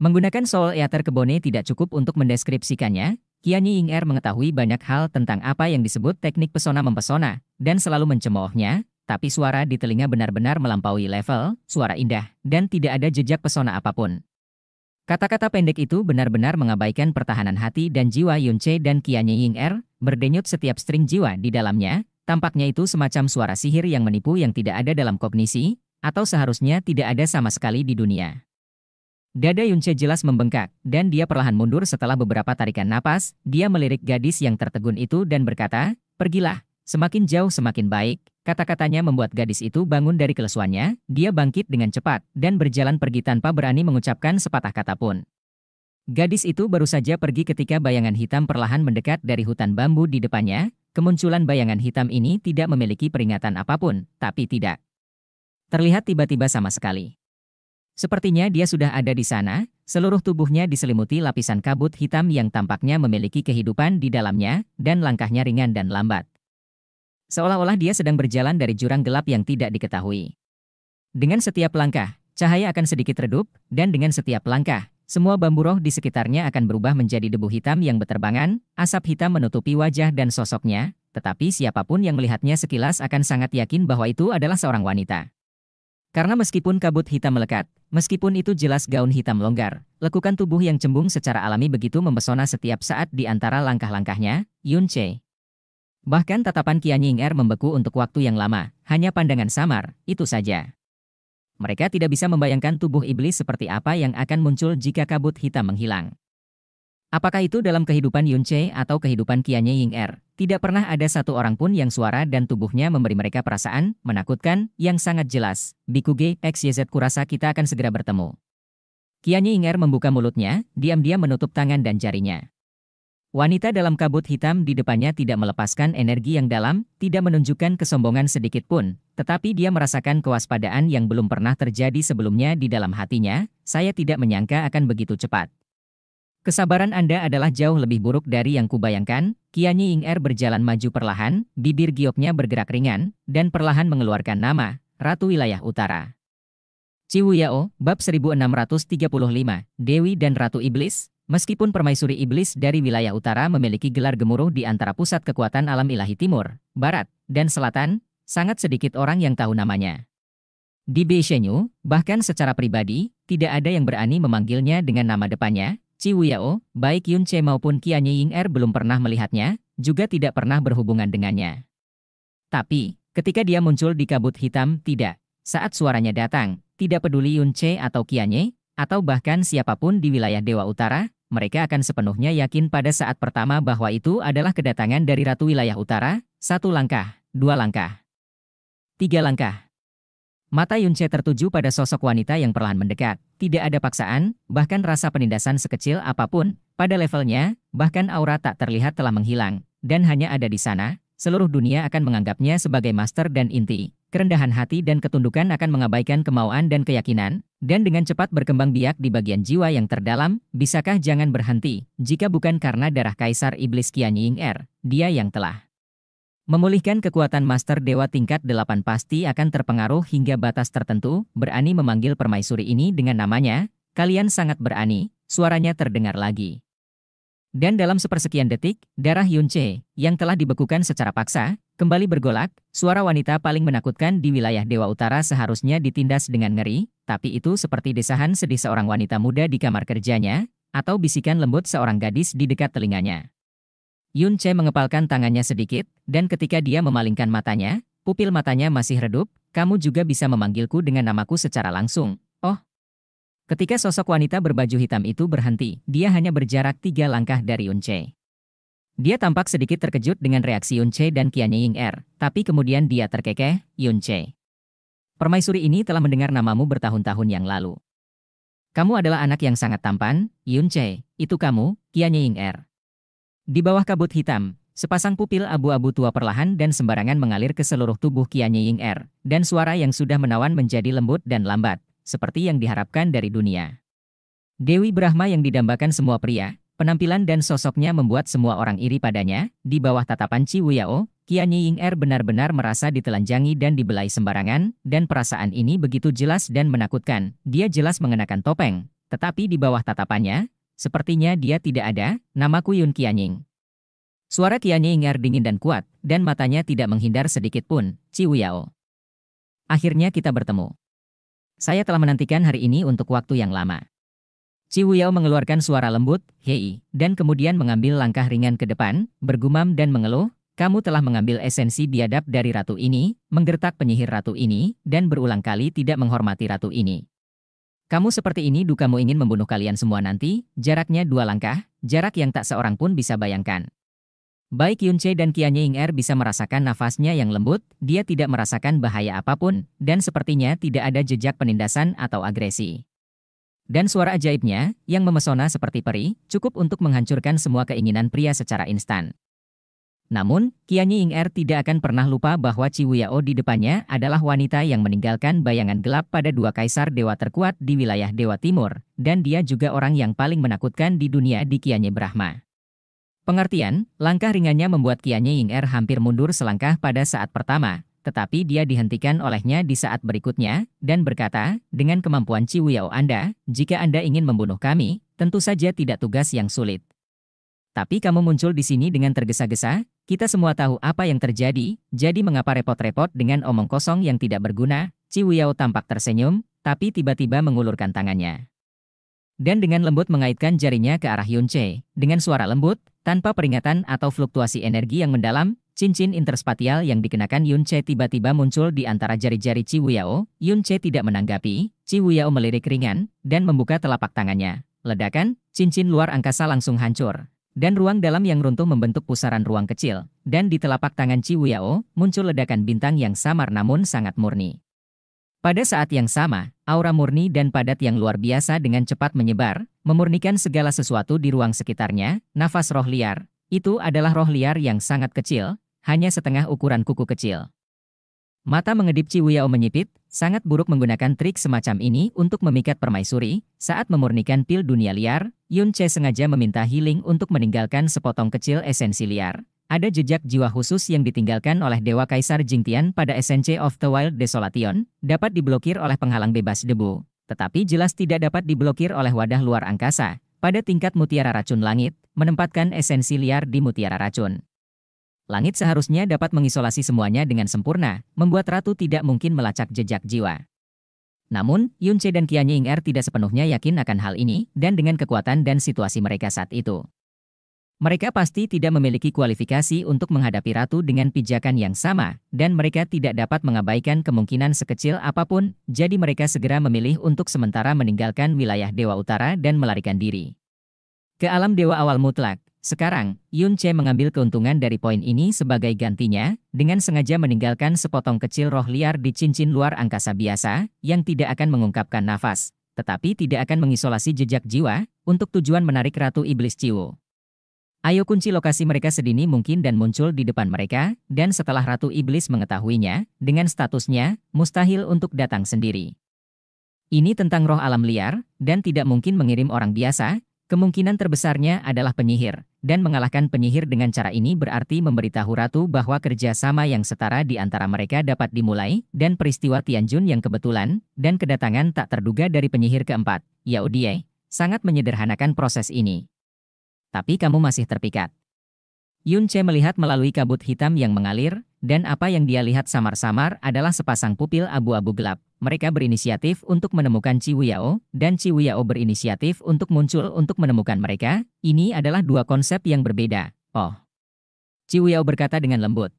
Menggunakan soul eater kebone tidak cukup untuk mendeskripsikannya, Kianyi Ying Er mengetahui banyak hal tentang apa yang disebut teknik pesona-mempesona, dan selalu mencemoohnya, tapi suara di telinga benar-benar melampaui level, suara indah, dan tidak ada jejak pesona apapun. Kata-kata pendek itu benar-benar mengabaikan pertahanan hati dan jiwa Yun Yunche dan Kianye Ying Er, berdenyut setiap string jiwa di dalamnya, tampaknya itu semacam suara sihir yang menipu yang tidak ada dalam kognisi, atau seharusnya tidak ada sama sekali di dunia. Dada Yun Yunche jelas membengkak, dan dia perlahan mundur setelah beberapa tarikan napas, dia melirik gadis yang tertegun itu dan berkata, Pergilah, semakin jauh semakin baik, Kata-katanya membuat gadis itu bangun dari kelesuannya, dia bangkit dengan cepat, dan berjalan pergi tanpa berani mengucapkan sepatah kata pun. Gadis itu baru saja pergi ketika bayangan hitam perlahan mendekat dari hutan bambu di depannya, kemunculan bayangan hitam ini tidak memiliki peringatan apapun, tapi tidak. Terlihat tiba-tiba sama sekali. Sepertinya dia sudah ada di sana, seluruh tubuhnya diselimuti lapisan kabut hitam yang tampaknya memiliki kehidupan di dalamnya, dan langkahnya ringan dan lambat. Seolah-olah dia sedang berjalan dari jurang gelap yang tidak diketahui. Dengan setiap langkah, cahaya akan sedikit redup, dan dengan setiap langkah, semua bambu roh di sekitarnya akan berubah menjadi debu hitam yang beterbangan, asap hitam menutupi wajah dan sosoknya, tetapi siapapun yang melihatnya sekilas akan sangat yakin bahwa itu adalah seorang wanita. Karena meskipun kabut hitam melekat, meskipun itu jelas gaun hitam longgar, lekukan tubuh yang cembung secara alami begitu mempesona setiap saat di antara langkah-langkahnya, Yun Che. Bahkan tatapan Kian Ying Er membeku untuk waktu yang lama, hanya pandangan samar, itu saja. Mereka tidak bisa membayangkan tubuh iblis seperti apa yang akan muncul jika kabut hitam menghilang. Apakah itu dalam kehidupan Yun atau kehidupan Kian Ying Er? Tidak pernah ada satu orang pun yang suara dan tubuhnya memberi mereka perasaan menakutkan yang sangat jelas. Bikuge XYZ kurasa kita akan segera bertemu. Kian Ying Er membuka mulutnya, diam-diam menutup tangan dan jarinya. Wanita dalam kabut hitam di depannya tidak melepaskan energi yang dalam, tidak menunjukkan kesombongan sedikit pun, tetapi dia merasakan kewaspadaan yang belum pernah terjadi sebelumnya di dalam hatinya. Saya tidak menyangka akan begitu cepat. Kesabaran Anda adalah jauh lebih buruk dari yang kubayangkan. Kianyi Ying Er berjalan maju perlahan, bibir gioknya bergerak ringan, dan perlahan mengeluarkan nama, Ratu Wilayah Utara. Ciwu Yao, Bab 1635, Dewi dan Ratu Iblis, Meskipun permaisuri iblis dari wilayah utara memiliki gelar gemuruh di antara pusat kekuatan alam ilahi timur, barat, dan selatan, sangat sedikit orang yang tahu namanya. Di Beishenyu, bahkan secara pribadi, tidak ada yang berani memanggilnya dengan nama depannya, Ciwuyao, baik Yun maupun Qianye Ying Er belum pernah melihatnya, juga tidak pernah berhubungan dengannya. Tapi, ketika dia muncul di kabut hitam, tidak. Saat suaranya datang, tidak peduli Yun atau Qianye, atau bahkan siapapun di wilayah Dewa Utara, mereka akan sepenuhnya yakin pada saat pertama bahwa itu adalah kedatangan dari Ratu Wilayah Utara, satu langkah, dua langkah, tiga langkah. Mata Yunce tertuju pada sosok wanita yang perlahan mendekat. Tidak ada paksaan, bahkan rasa penindasan sekecil apapun, pada levelnya, bahkan aura tak terlihat telah menghilang. Dan hanya ada di sana, seluruh dunia akan menganggapnya sebagai master dan inti kerendahan hati dan ketundukan akan mengabaikan kemauan dan keyakinan, dan dengan cepat berkembang biak di bagian jiwa yang terdalam, bisakah jangan berhenti, jika bukan karena darah kaisar iblis Kianying Er, dia yang telah memulihkan kekuatan master dewa tingkat 8 pasti akan terpengaruh hingga batas tertentu, berani memanggil permaisuri ini dengan namanya, kalian sangat berani, suaranya terdengar lagi. Dan dalam sepersekian detik, darah Yun Che, yang telah dibekukan secara paksa, kembali bergolak, suara wanita paling menakutkan di wilayah Dewa Utara seharusnya ditindas dengan ngeri, tapi itu seperti desahan sedih seorang wanita muda di kamar kerjanya, atau bisikan lembut seorang gadis di dekat telinganya. Yun Che mengepalkan tangannya sedikit, dan ketika dia memalingkan matanya, pupil matanya masih redup, kamu juga bisa memanggilku dengan namaku secara langsung. Oh, Ketika sosok wanita berbaju hitam itu berhenti, dia hanya berjarak tiga langkah dari Yunche. Dia tampak sedikit terkejut dengan reaksi Yunce dan Qian Ying Er, tapi kemudian dia terkekeh, Yunce. Permaisuri ini telah mendengar namamu bertahun-tahun yang lalu. Kamu adalah anak yang sangat tampan, Yunce, itu kamu, Qian Ying Er. Di bawah kabut hitam, Sepasang pupil abu-abu tua perlahan dan sembarangan mengalir ke seluruh tubuh Qian Ying Er, dan suara yang sudah menawan menjadi lembut dan lambat, seperti yang diharapkan dari dunia. Dewi Brahma yang didambakan semua pria, penampilan dan sosoknya membuat semua orang iri padanya, di bawah tatapan Wuyao, Yao Ying Er benar-benar merasa ditelanjangi dan dibelai sembarangan, dan perasaan ini begitu jelas dan menakutkan, dia jelas mengenakan topeng, tetapi di bawah tatapannya, sepertinya dia tidak ada, namaku Yun Kianying. Suara Kianying Er dingin dan kuat, dan matanya tidak menghindar sedikit pun, Yao Akhirnya kita bertemu. Saya telah menantikan hari ini untuk waktu yang lama. Si Wuyao mengeluarkan suara lembut, hei, dan kemudian mengambil langkah ringan ke depan, bergumam dan mengeluh, kamu telah mengambil esensi biadab dari ratu ini, menggertak penyihir ratu ini, dan berulang kali tidak menghormati ratu ini. Kamu seperti ini dukamu ingin membunuh kalian semua nanti, jaraknya dua langkah, jarak yang tak seorang pun bisa bayangkan. Baik Yunche dan Qianye Ying Er bisa merasakan nafasnya yang lembut, dia tidak merasakan bahaya apapun, dan sepertinya tidak ada jejak penindasan atau agresi. Dan suara ajaibnya, yang memesona seperti peri, cukup untuk menghancurkan semua keinginan pria secara instan. Namun, Qianye Ying Er tidak akan pernah lupa bahwa Wuyao di depannya adalah wanita yang meninggalkan bayangan gelap pada dua kaisar dewa terkuat di wilayah Dewa Timur, dan dia juga orang yang paling menakutkan di dunia di Qianye Brahma. Pengertian, langkah ringannya membuat Kiannya Ying Er hampir mundur selangkah pada saat pertama, tetapi dia dihentikan olehnya di saat berikutnya, dan berkata, dengan kemampuan Ciwiao Anda, jika Anda ingin membunuh kami, tentu saja tidak tugas yang sulit. Tapi kamu muncul di sini dengan tergesa-gesa, kita semua tahu apa yang terjadi, jadi mengapa repot-repot dengan omong kosong yang tidak berguna, Ciwiao tampak tersenyum, tapi tiba-tiba mengulurkan tangannya. Dan dengan lembut mengaitkan jarinya ke arah Yun dengan suara lembut, tanpa peringatan atau fluktuasi energi yang mendalam, cincin interspatial yang dikenakan Yun Che tiba-tiba muncul di antara jari-jari Chi Wuyao. Yun Che tidak menanggapi, Chi Wuyao melirik ringan, dan membuka telapak tangannya. Ledakan, cincin luar angkasa langsung hancur. Dan ruang dalam yang runtuh membentuk pusaran ruang kecil. Dan di telapak tangan Chi Wuyao, muncul ledakan bintang yang samar namun sangat murni. Pada saat yang sama, aura murni dan padat yang luar biasa dengan cepat menyebar, memurnikan segala sesuatu di ruang sekitarnya, nafas roh liar. Itu adalah roh liar yang sangat kecil, hanya setengah ukuran kuku kecil. Mata mengedip Ciwiao menyipit, sangat buruk menggunakan trik semacam ini untuk memikat permaisuri. Saat memurnikan pil dunia liar, Yun Che sengaja meminta healing untuk meninggalkan sepotong kecil esensi liar, ada jejak jiwa khusus yang ditinggalkan oleh Dewa Kaisar Jingtian pada Essence of the Wild Desolation, dapat diblokir oleh penghalang bebas debu, tetapi jelas tidak dapat diblokir oleh wadah luar angkasa. Pada tingkat mutiara racun langit, menempatkan esensi liar di mutiara racun. Langit seharusnya dapat mengisolasi semuanya dengan sempurna, membuat ratu tidak mungkin melacak jejak jiwa. Namun, Yunce dan Kianye Er tidak sepenuhnya yakin akan hal ini, dan dengan kekuatan dan situasi mereka saat itu. Mereka pasti tidak memiliki kualifikasi untuk menghadapi ratu dengan pijakan yang sama, dan mereka tidak dapat mengabaikan kemungkinan sekecil apapun, jadi mereka segera memilih untuk sementara meninggalkan wilayah Dewa Utara dan melarikan diri. Ke alam Dewa Awal Mutlak, sekarang, Yun Che mengambil keuntungan dari poin ini sebagai gantinya, dengan sengaja meninggalkan sepotong kecil roh liar di cincin luar angkasa biasa, yang tidak akan mengungkapkan nafas, tetapi tidak akan mengisolasi jejak jiwa, untuk tujuan menarik Ratu Iblis Ciwo. Ayo kunci lokasi mereka sedini mungkin dan muncul di depan mereka, dan setelah Ratu Iblis mengetahuinya, dengan statusnya, mustahil untuk datang sendiri. Ini tentang roh alam liar, dan tidak mungkin mengirim orang biasa, kemungkinan terbesarnya adalah penyihir, dan mengalahkan penyihir dengan cara ini berarti memberitahu Ratu bahwa kerjasama yang setara di antara mereka dapat dimulai, dan peristiwa Tianjun yang kebetulan, dan kedatangan tak terduga dari penyihir keempat, Yaudie, sangat menyederhanakan proses ini tapi kamu masih terpikat. Yun Che melihat melalui kabut hitam yang mengalir, dan apa yang dia lihat samar-samar adalah sepasang pupil abu-abu gelap. Mereka berinisiatif untuk menemukan Ciwiao, dan Ciwiao berinisiatif untuk muncul untuk menemukan mereka. Ini adalah dua konsep yang berbeda. Oh. Ciwiao berkata dengan lembut.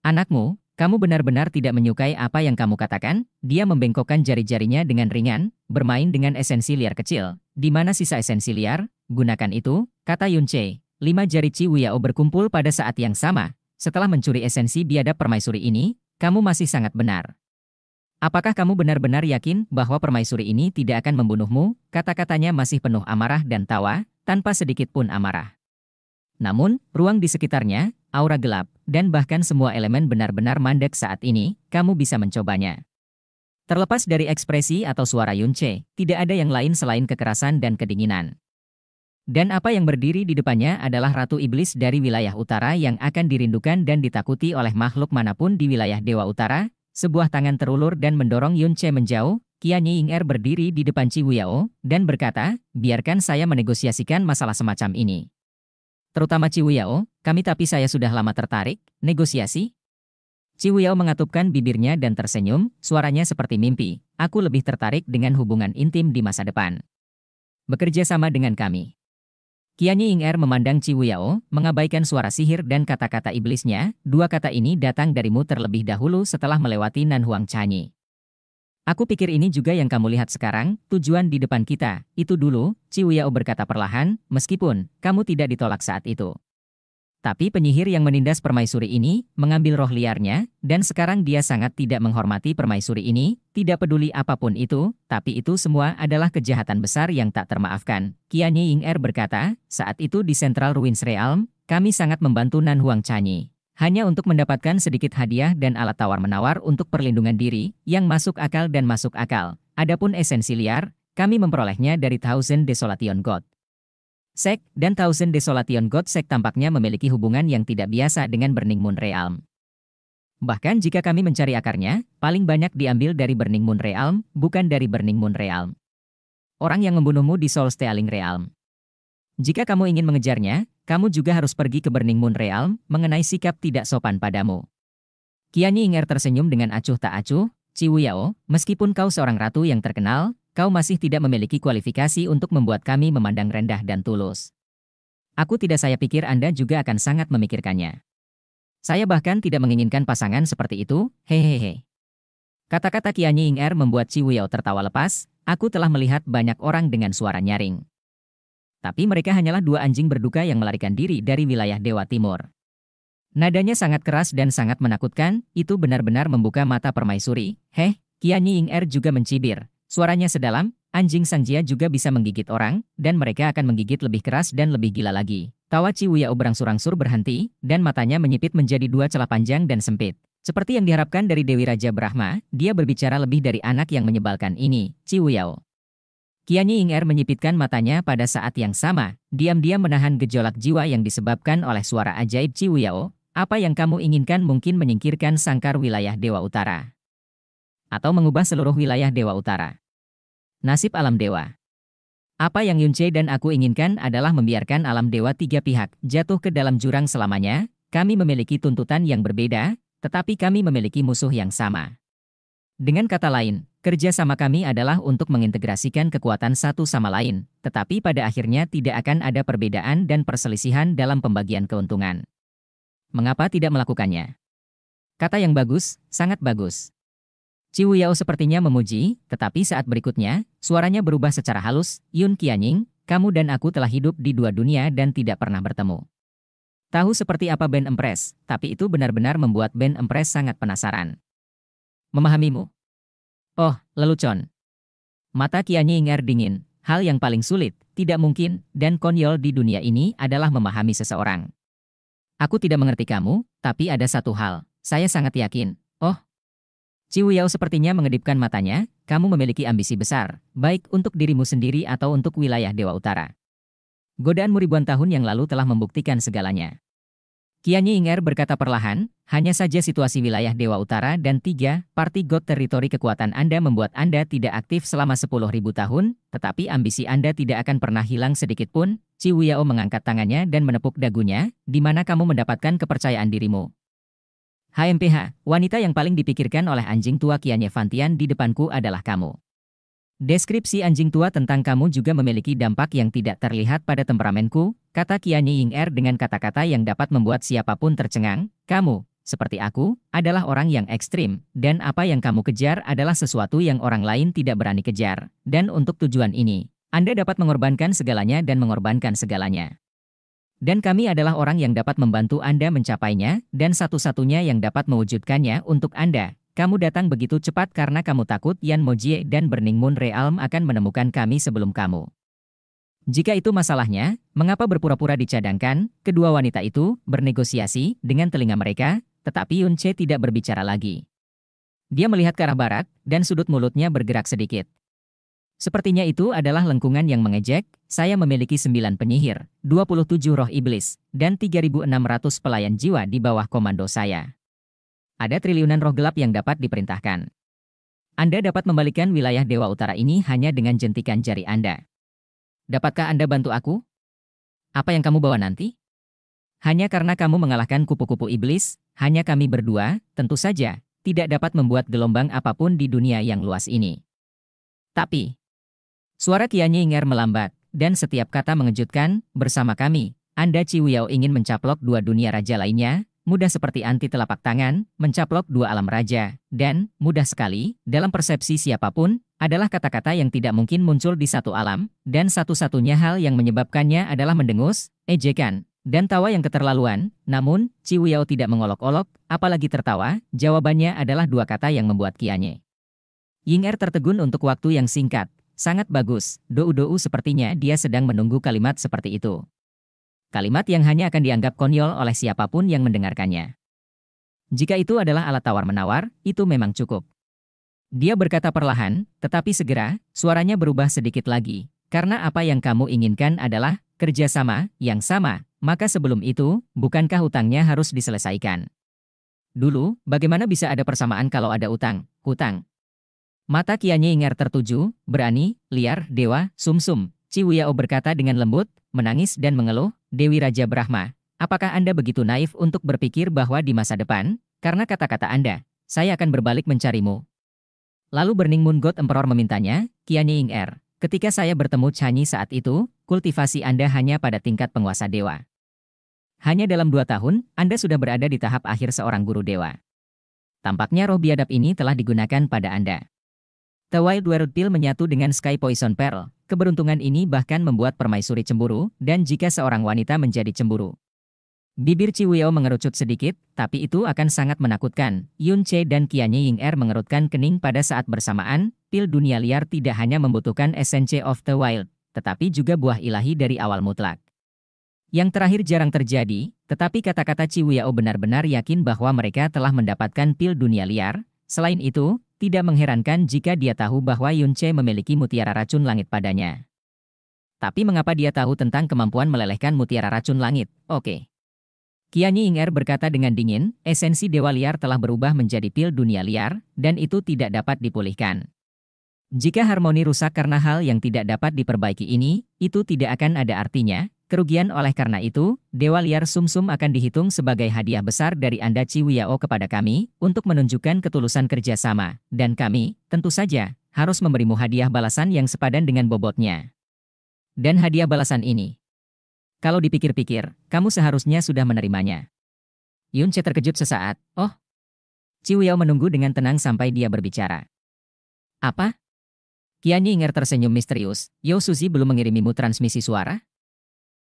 Anakmu, kamu benar-benar tidak menyukai apa yang kamu katakan? Dia membengkokkan jari-jarinya dengan ringan, bermain dengan esensi liar kecil. Di mana sisa esensi liar? Gunakan itu, kata Yun Che. Lima jari Ciwiao berkumpul pada saat yang sama. Setelah mencuri esensi biadab permaisuri ini, kamu masih sangat benar. Apakah kamu benar-benar yakin bahwa permaisuri ini tidak akan membunuhmu? Kata-katanya masih penuh amarah dan tawa, tanpa sedikit pun amarah. Namun, ruang di sekitarnya, aura gelap, dan bahkan semua elemen benar-benar mandek saat ini, kamu bisa mencobanya. Terlepas dari ekspresi atau suara Yunche, tidak ada yang lain selain kekerasan dan kedinginan. Dan apa yang berdiri di depannya adalah Ratu Iblis dari wilayah utara yang akan dirindukan dan ditakuti oleh makhluk manapun di wilayah Dewa Utara, sebuah tangan terulur dan mendorong Yunche menjauh, Qian Ying Er berdiri di depan Ci Wuyao, dan berkata, biarkan saya menegosiasikan masalah semacam ini. Terutama Ci Wuyao, kami tapi saya sudah lama tertarik, negosiasi, Ciwuyao mengatupkan bibirnya dan tersenyum, suaranya seperti mimpi. Aku lebih tertarik dengan hubungan intim di masa depan. Bekerja sama dengan kami. Kianyi Ying Er memandang Wuyao, mengabaikan suara sihir dan kata-kata iblisnya, dua kata ini datang darimu terlebih dahulu setelah melewati Nan Huang Chanyi. Aku pikir ini juga yang kamu lihat sekarang, tujuan di depan kita, itu dulu, Wuyao berkata perlahan, meskipun, kamu tidak ditolak saat itu. Tapi penyihir yang menindas permaisuri ini mengambil roh liarnya, dan sekarang dia sangat tidak menghormati permaisuri ini, tidak peduli apapun itu, tapi itu semua adalah kejahatan besar yang tak termaafkan. Kianyi Ying Er berkata, saat itu di Central Ruins Realm, kami sangat membantu Nan Huang Chanyi. Hanya untuk mendapatkan sedikit hadiah dan alat tawar-menawar untuk perlindungan diri, yang masuk akal dan masuk akal. Adapun esensi liar, kami memperolehnya dari Thousand Desolation God. Sek, dan Thousand Desolation God Sek tampaknya memiliki hubungan yang tidak biasa dengan Burning Moon Realm. Bahkan jika kami mencari akarnya, paling banyak diambil dari Burning Moon Realm, bukan dari Burning Moon Realm. Orang yang membunuhmu di Soul Stealing Realm. Jika kamu ingin mengejarnya, kamu juga harus pergi ke Burning Moon Realm mengenai sikap tidak sopan padamu. Kianyi Inger tersenyum dengan acuh tak acuh, Ciwuyao, meskipun kau seorang ratu yang terkenal, Kau masih tidak memiliki kualifikasi untuk membuat kami memandang rendah dan tulus. Aku tidak saya pikir Anda juga akan sangat memikirkannya. Saya bahkan tidak menginginkan pasangan seperti itu, hehehe. Kata-kata Kianyi Ying Er membuat Ciwiao tertawa lepas, aku telah melihat banyak orang dengan suara nyaring. Tapi mereka hanyalah dua anjing berduka yang melarikan diri dari wilayah Dewa Timur. Nadanya sangat keras dan sangat menakutkan, itu benar-benar membuka mata permaisuri. Heh, Kianyi Ying Er juga mencibir. Suaranya sedalam, anjing Sanjia juga bisa menggigit orang, dan mereka akan menggigit lebih keras dan lebih gila lagi. Tawa Ciwuyao berangsur-angsur berhenti, dan matanya menyipit menjadi dua celah panjang dan sempit. Seperti yang diharapkan dari Dewi Raja Brahma, dia berbicara lebih dari anak yang menyebalkan ini, Ciwuyao. Kianyi Ing'er menyipitkan matanya pada saat yang sama, diam-diam menahan gejolak jiwa yang disebabkan oleh suara ajaib Ciwuyao. Apa yang kamu inginkan mungkin menyingkirkan sangkar wilayah Dewa Utara atau mengubah seluruh wilayah Dewa Utara. Nasib alam dewa Apa yang Yunche dan aku inginkan adalah membiarkan alam dewa tiga pihak jatuh ke dalam jurang selamanya, kami memiliki tuntutan yang berbeda, tetapi kami memiliki musuh yang sama. Dengan kata lain, kerja sama kami adalah untuk mengintegrasikan kekuatan satu sama lain, tetapi pada akhirnya tidak akan ada perbedaan dan perselisihan dalam pembagian keuntungan. Mengapa tidak melakukannya? Kata yang bagus, sangat bagus. Ciu Yao sepertinya memuji, tetapi saat berikutnya, suaranya berubah secara halus, Yun Qianying, kamu dan aku telah hidup di dua dunia dan tidak pernah bertemu. Tahu seperti apa Ben Empress, tapi itu benar-benar membuat Ben Empress sangat penasaran. Memahamimu. Oh, lelucon. Mata Qianying air dingin, hal yang paling sulit, tidak mungkin, dan konyol di dunia ini adalah memahami seseorang. Aku tidak mengerti kamu, tapi ada satu hal, saya sangat yakin, Yao sepertinya mengedipkan matanya, kamu memiliki ambisi besar, baik untuk dirimu sendiri atau untuk wilayah Dewa Utara. Godaan ribuan tahun yang lalu telah membuktikan segalanya. Kianyi Inger berkata perlahan, hanya saja situasi wilayah Dewa Utara dan tiga parti God teritori kekuatan Anda membuat Anda tidak aktif selama 10.000 tahun, tetapi ambisi Anda tidak akan pernah hilang sedikit pun. Yao mengangkat tangannya dan menepuk dagunya, di mana kamu mendapatkan kepercayaan dirimu. HMPH, wanita yang paling dipikirkan oleh anjing tua Kian Yevantian di depanku adalah kamu. Deskripsi anjing tua tentang kamu juga memiliki dampak yang tidak terlihat pada temperamenku, kata Kian Ying Er dengan kata-kata yang dapat membuat siapapun tercengang, kamu, seperti aku, adalah orang yang ekstrim, dan apa yang kamu kejar adalah sesuatu yang orang lain tidak berani kejar, dan untuk tujuan ini, Anda dapat mengorbankan segalanya dan mengorbankan segalanya. Dan kami adalah orang yang dapat membantu Anda mencapainya, dan satu-satunya yang dapat mewujudkannya untuk Anda. Kamu datang begitu cepat karena kamu takut Yan Mojie dan Burning Moon Realm akan menemukan kami sebelum kamu. Jika itu masalahnya, mengapa berpura-pura dicadangkan? Kedua wanita itu bernegosiasi dengan telinga mereka, tetapi Yun Che tidak berbicara lagi. Dia melihat ke arah barat, dan sudut mulutnya bergerak sedikit. Sepertinya itu adalah lengkungan yang mengejek, saya memiliki 9 penyihir, 27 roh iblis, dan 3.600 pelayan jiwa di bawah komando saya. Ada triliunan roh gelap yang dapat diperintahkan. Anda dapat membalikan wilayah Dewa Utara ini hanya dengan jentikan jari Anda. Dapatkah Anda bantu aku? Apa yang kamu bawa nanti? Hanya karena kamu mengalahkan kupu-kupu iblis, hanya kami berdua, tentu saja, tidak dapat membuat gelombang apapun di dunia yang luas ini. Tapi, Suara Kianye Inger melambat, dan setiap kata mengejutkan, bersama kami, Anda Ciwiao ingin mencaplok dua dunia raja lainnya, mudah seperti anti telapak tangan, mencaplok dua alam raja, dan, mudah sekali, dalam persepsi siapapun, adalah kata-kata yang tidak mungkin muncul di satu alam, dan satu-satunya hal yang menyebabkannya adalah mendengus, ejekan, dan tawa yang keterlaluan, namun, Ciwiao tidak mengolok-olok, apalagi tertawa, jawabannya adalah dua kata yang membuat Kianye. Ying Er tertegun untuk waktu yang singkat, Sangat bagus, dou-dou sepertinya dia sedang menunggu kalimat seperti itu. Kalimat yang hanya akan dianggap konyol oleh siapapun yang mendengarkannya. Jika itu adalah alat tawar-menawar, itu memang cukup. Dia berkata perlahan, tetapi segera, suaranya berubah sedikit lagi. Karena apa yang kamu inginkan adalah kerjasama yang sama, maka sebelum itu, bukankah hutangnya harus diselesaikan? Dulu, bagaimana bisa ada persamaan kalau ada utang? Hutang, Mata Kianye Inger tertuju, berani, liar, dewa, sumsum. Ciwiyao berkata dengan lembut, menangis dan mengeluh, Dewi Raja Brahma. Apakah Anda begitu naif untuk berpikir bahwa di masa depan, karena kata-kata Anda, saya akan berbalik mencarimu. Lalu Burning Moon God Emperor memintanya, Kianye Inger, ketika saya bertemu Chanyi saat itu, kultivasi Anda hanya pada tingkat penguasa dewa. Hanya dalam dua tahun, Anda sudah berada di tahap akhir seorang guru dewa. Tampaknya roh biadab ini telah digunakan pada Anda. The Wild World Pill menyatu dengan Sky Poison Pearl. Keberuntungan ini bahkan membuat permaisuri cemburu, dan jika seorang wanita menjadi cemburu. Bibir Ciwio mengerucut sedikit, tapi itu akan sangat menakutkan. Yun Che dan Qianye Ying Er mengerutkan kening pada saat bersamaan, pil dunia liar tidak hanya membutuhkan Essence of the Wild, tetapi juga buah ilahi dari awal mutlak. Yang terakhir jarang terjadi, tetapi kata-kata Ciwiao benar-benar yakin bahwa mereka telah mendapatkan pil dunia liar. Selain itu, tidak mengherankan jika dia tahu bahwa Yun Yunche memiliki mutiara racun langit padanya. Tapi mengapa dia tahu tentang kemampuan melelehkan mutiara racun langit? Oke. Kianyi Inger berkata dengan dingin, esensi dewa liar telah berubah menjadi pil dunia liar, dan itu tidak dapat dipulihkan. Jika harmoni rusak karena hal yang tidak dapat diperbaiki ini, itu tidak akan ada artinya, kerugian oleh karena itu, dewa liar sumsum -sum akan dihitung sebagai hadiah besar dari Anda Ciwiao kepada kami untuk menunjukkan ketulusan kerjasama, dan kami, tentu saja, harus memberimu hadiah balasan yang sepadan dengan bobotnya. Dan hadiah balasan ini. Kalau dipikir-pikir, kamu seharusnya sudah menerimanya. Yunce terkejut sesaat, oh. Ciwiao menunggu dengan tenang sampai dia berbicara. Apa? Kian Yinger tersenyum misterius, Yo Suzy belum mengirimimu transmisi suara?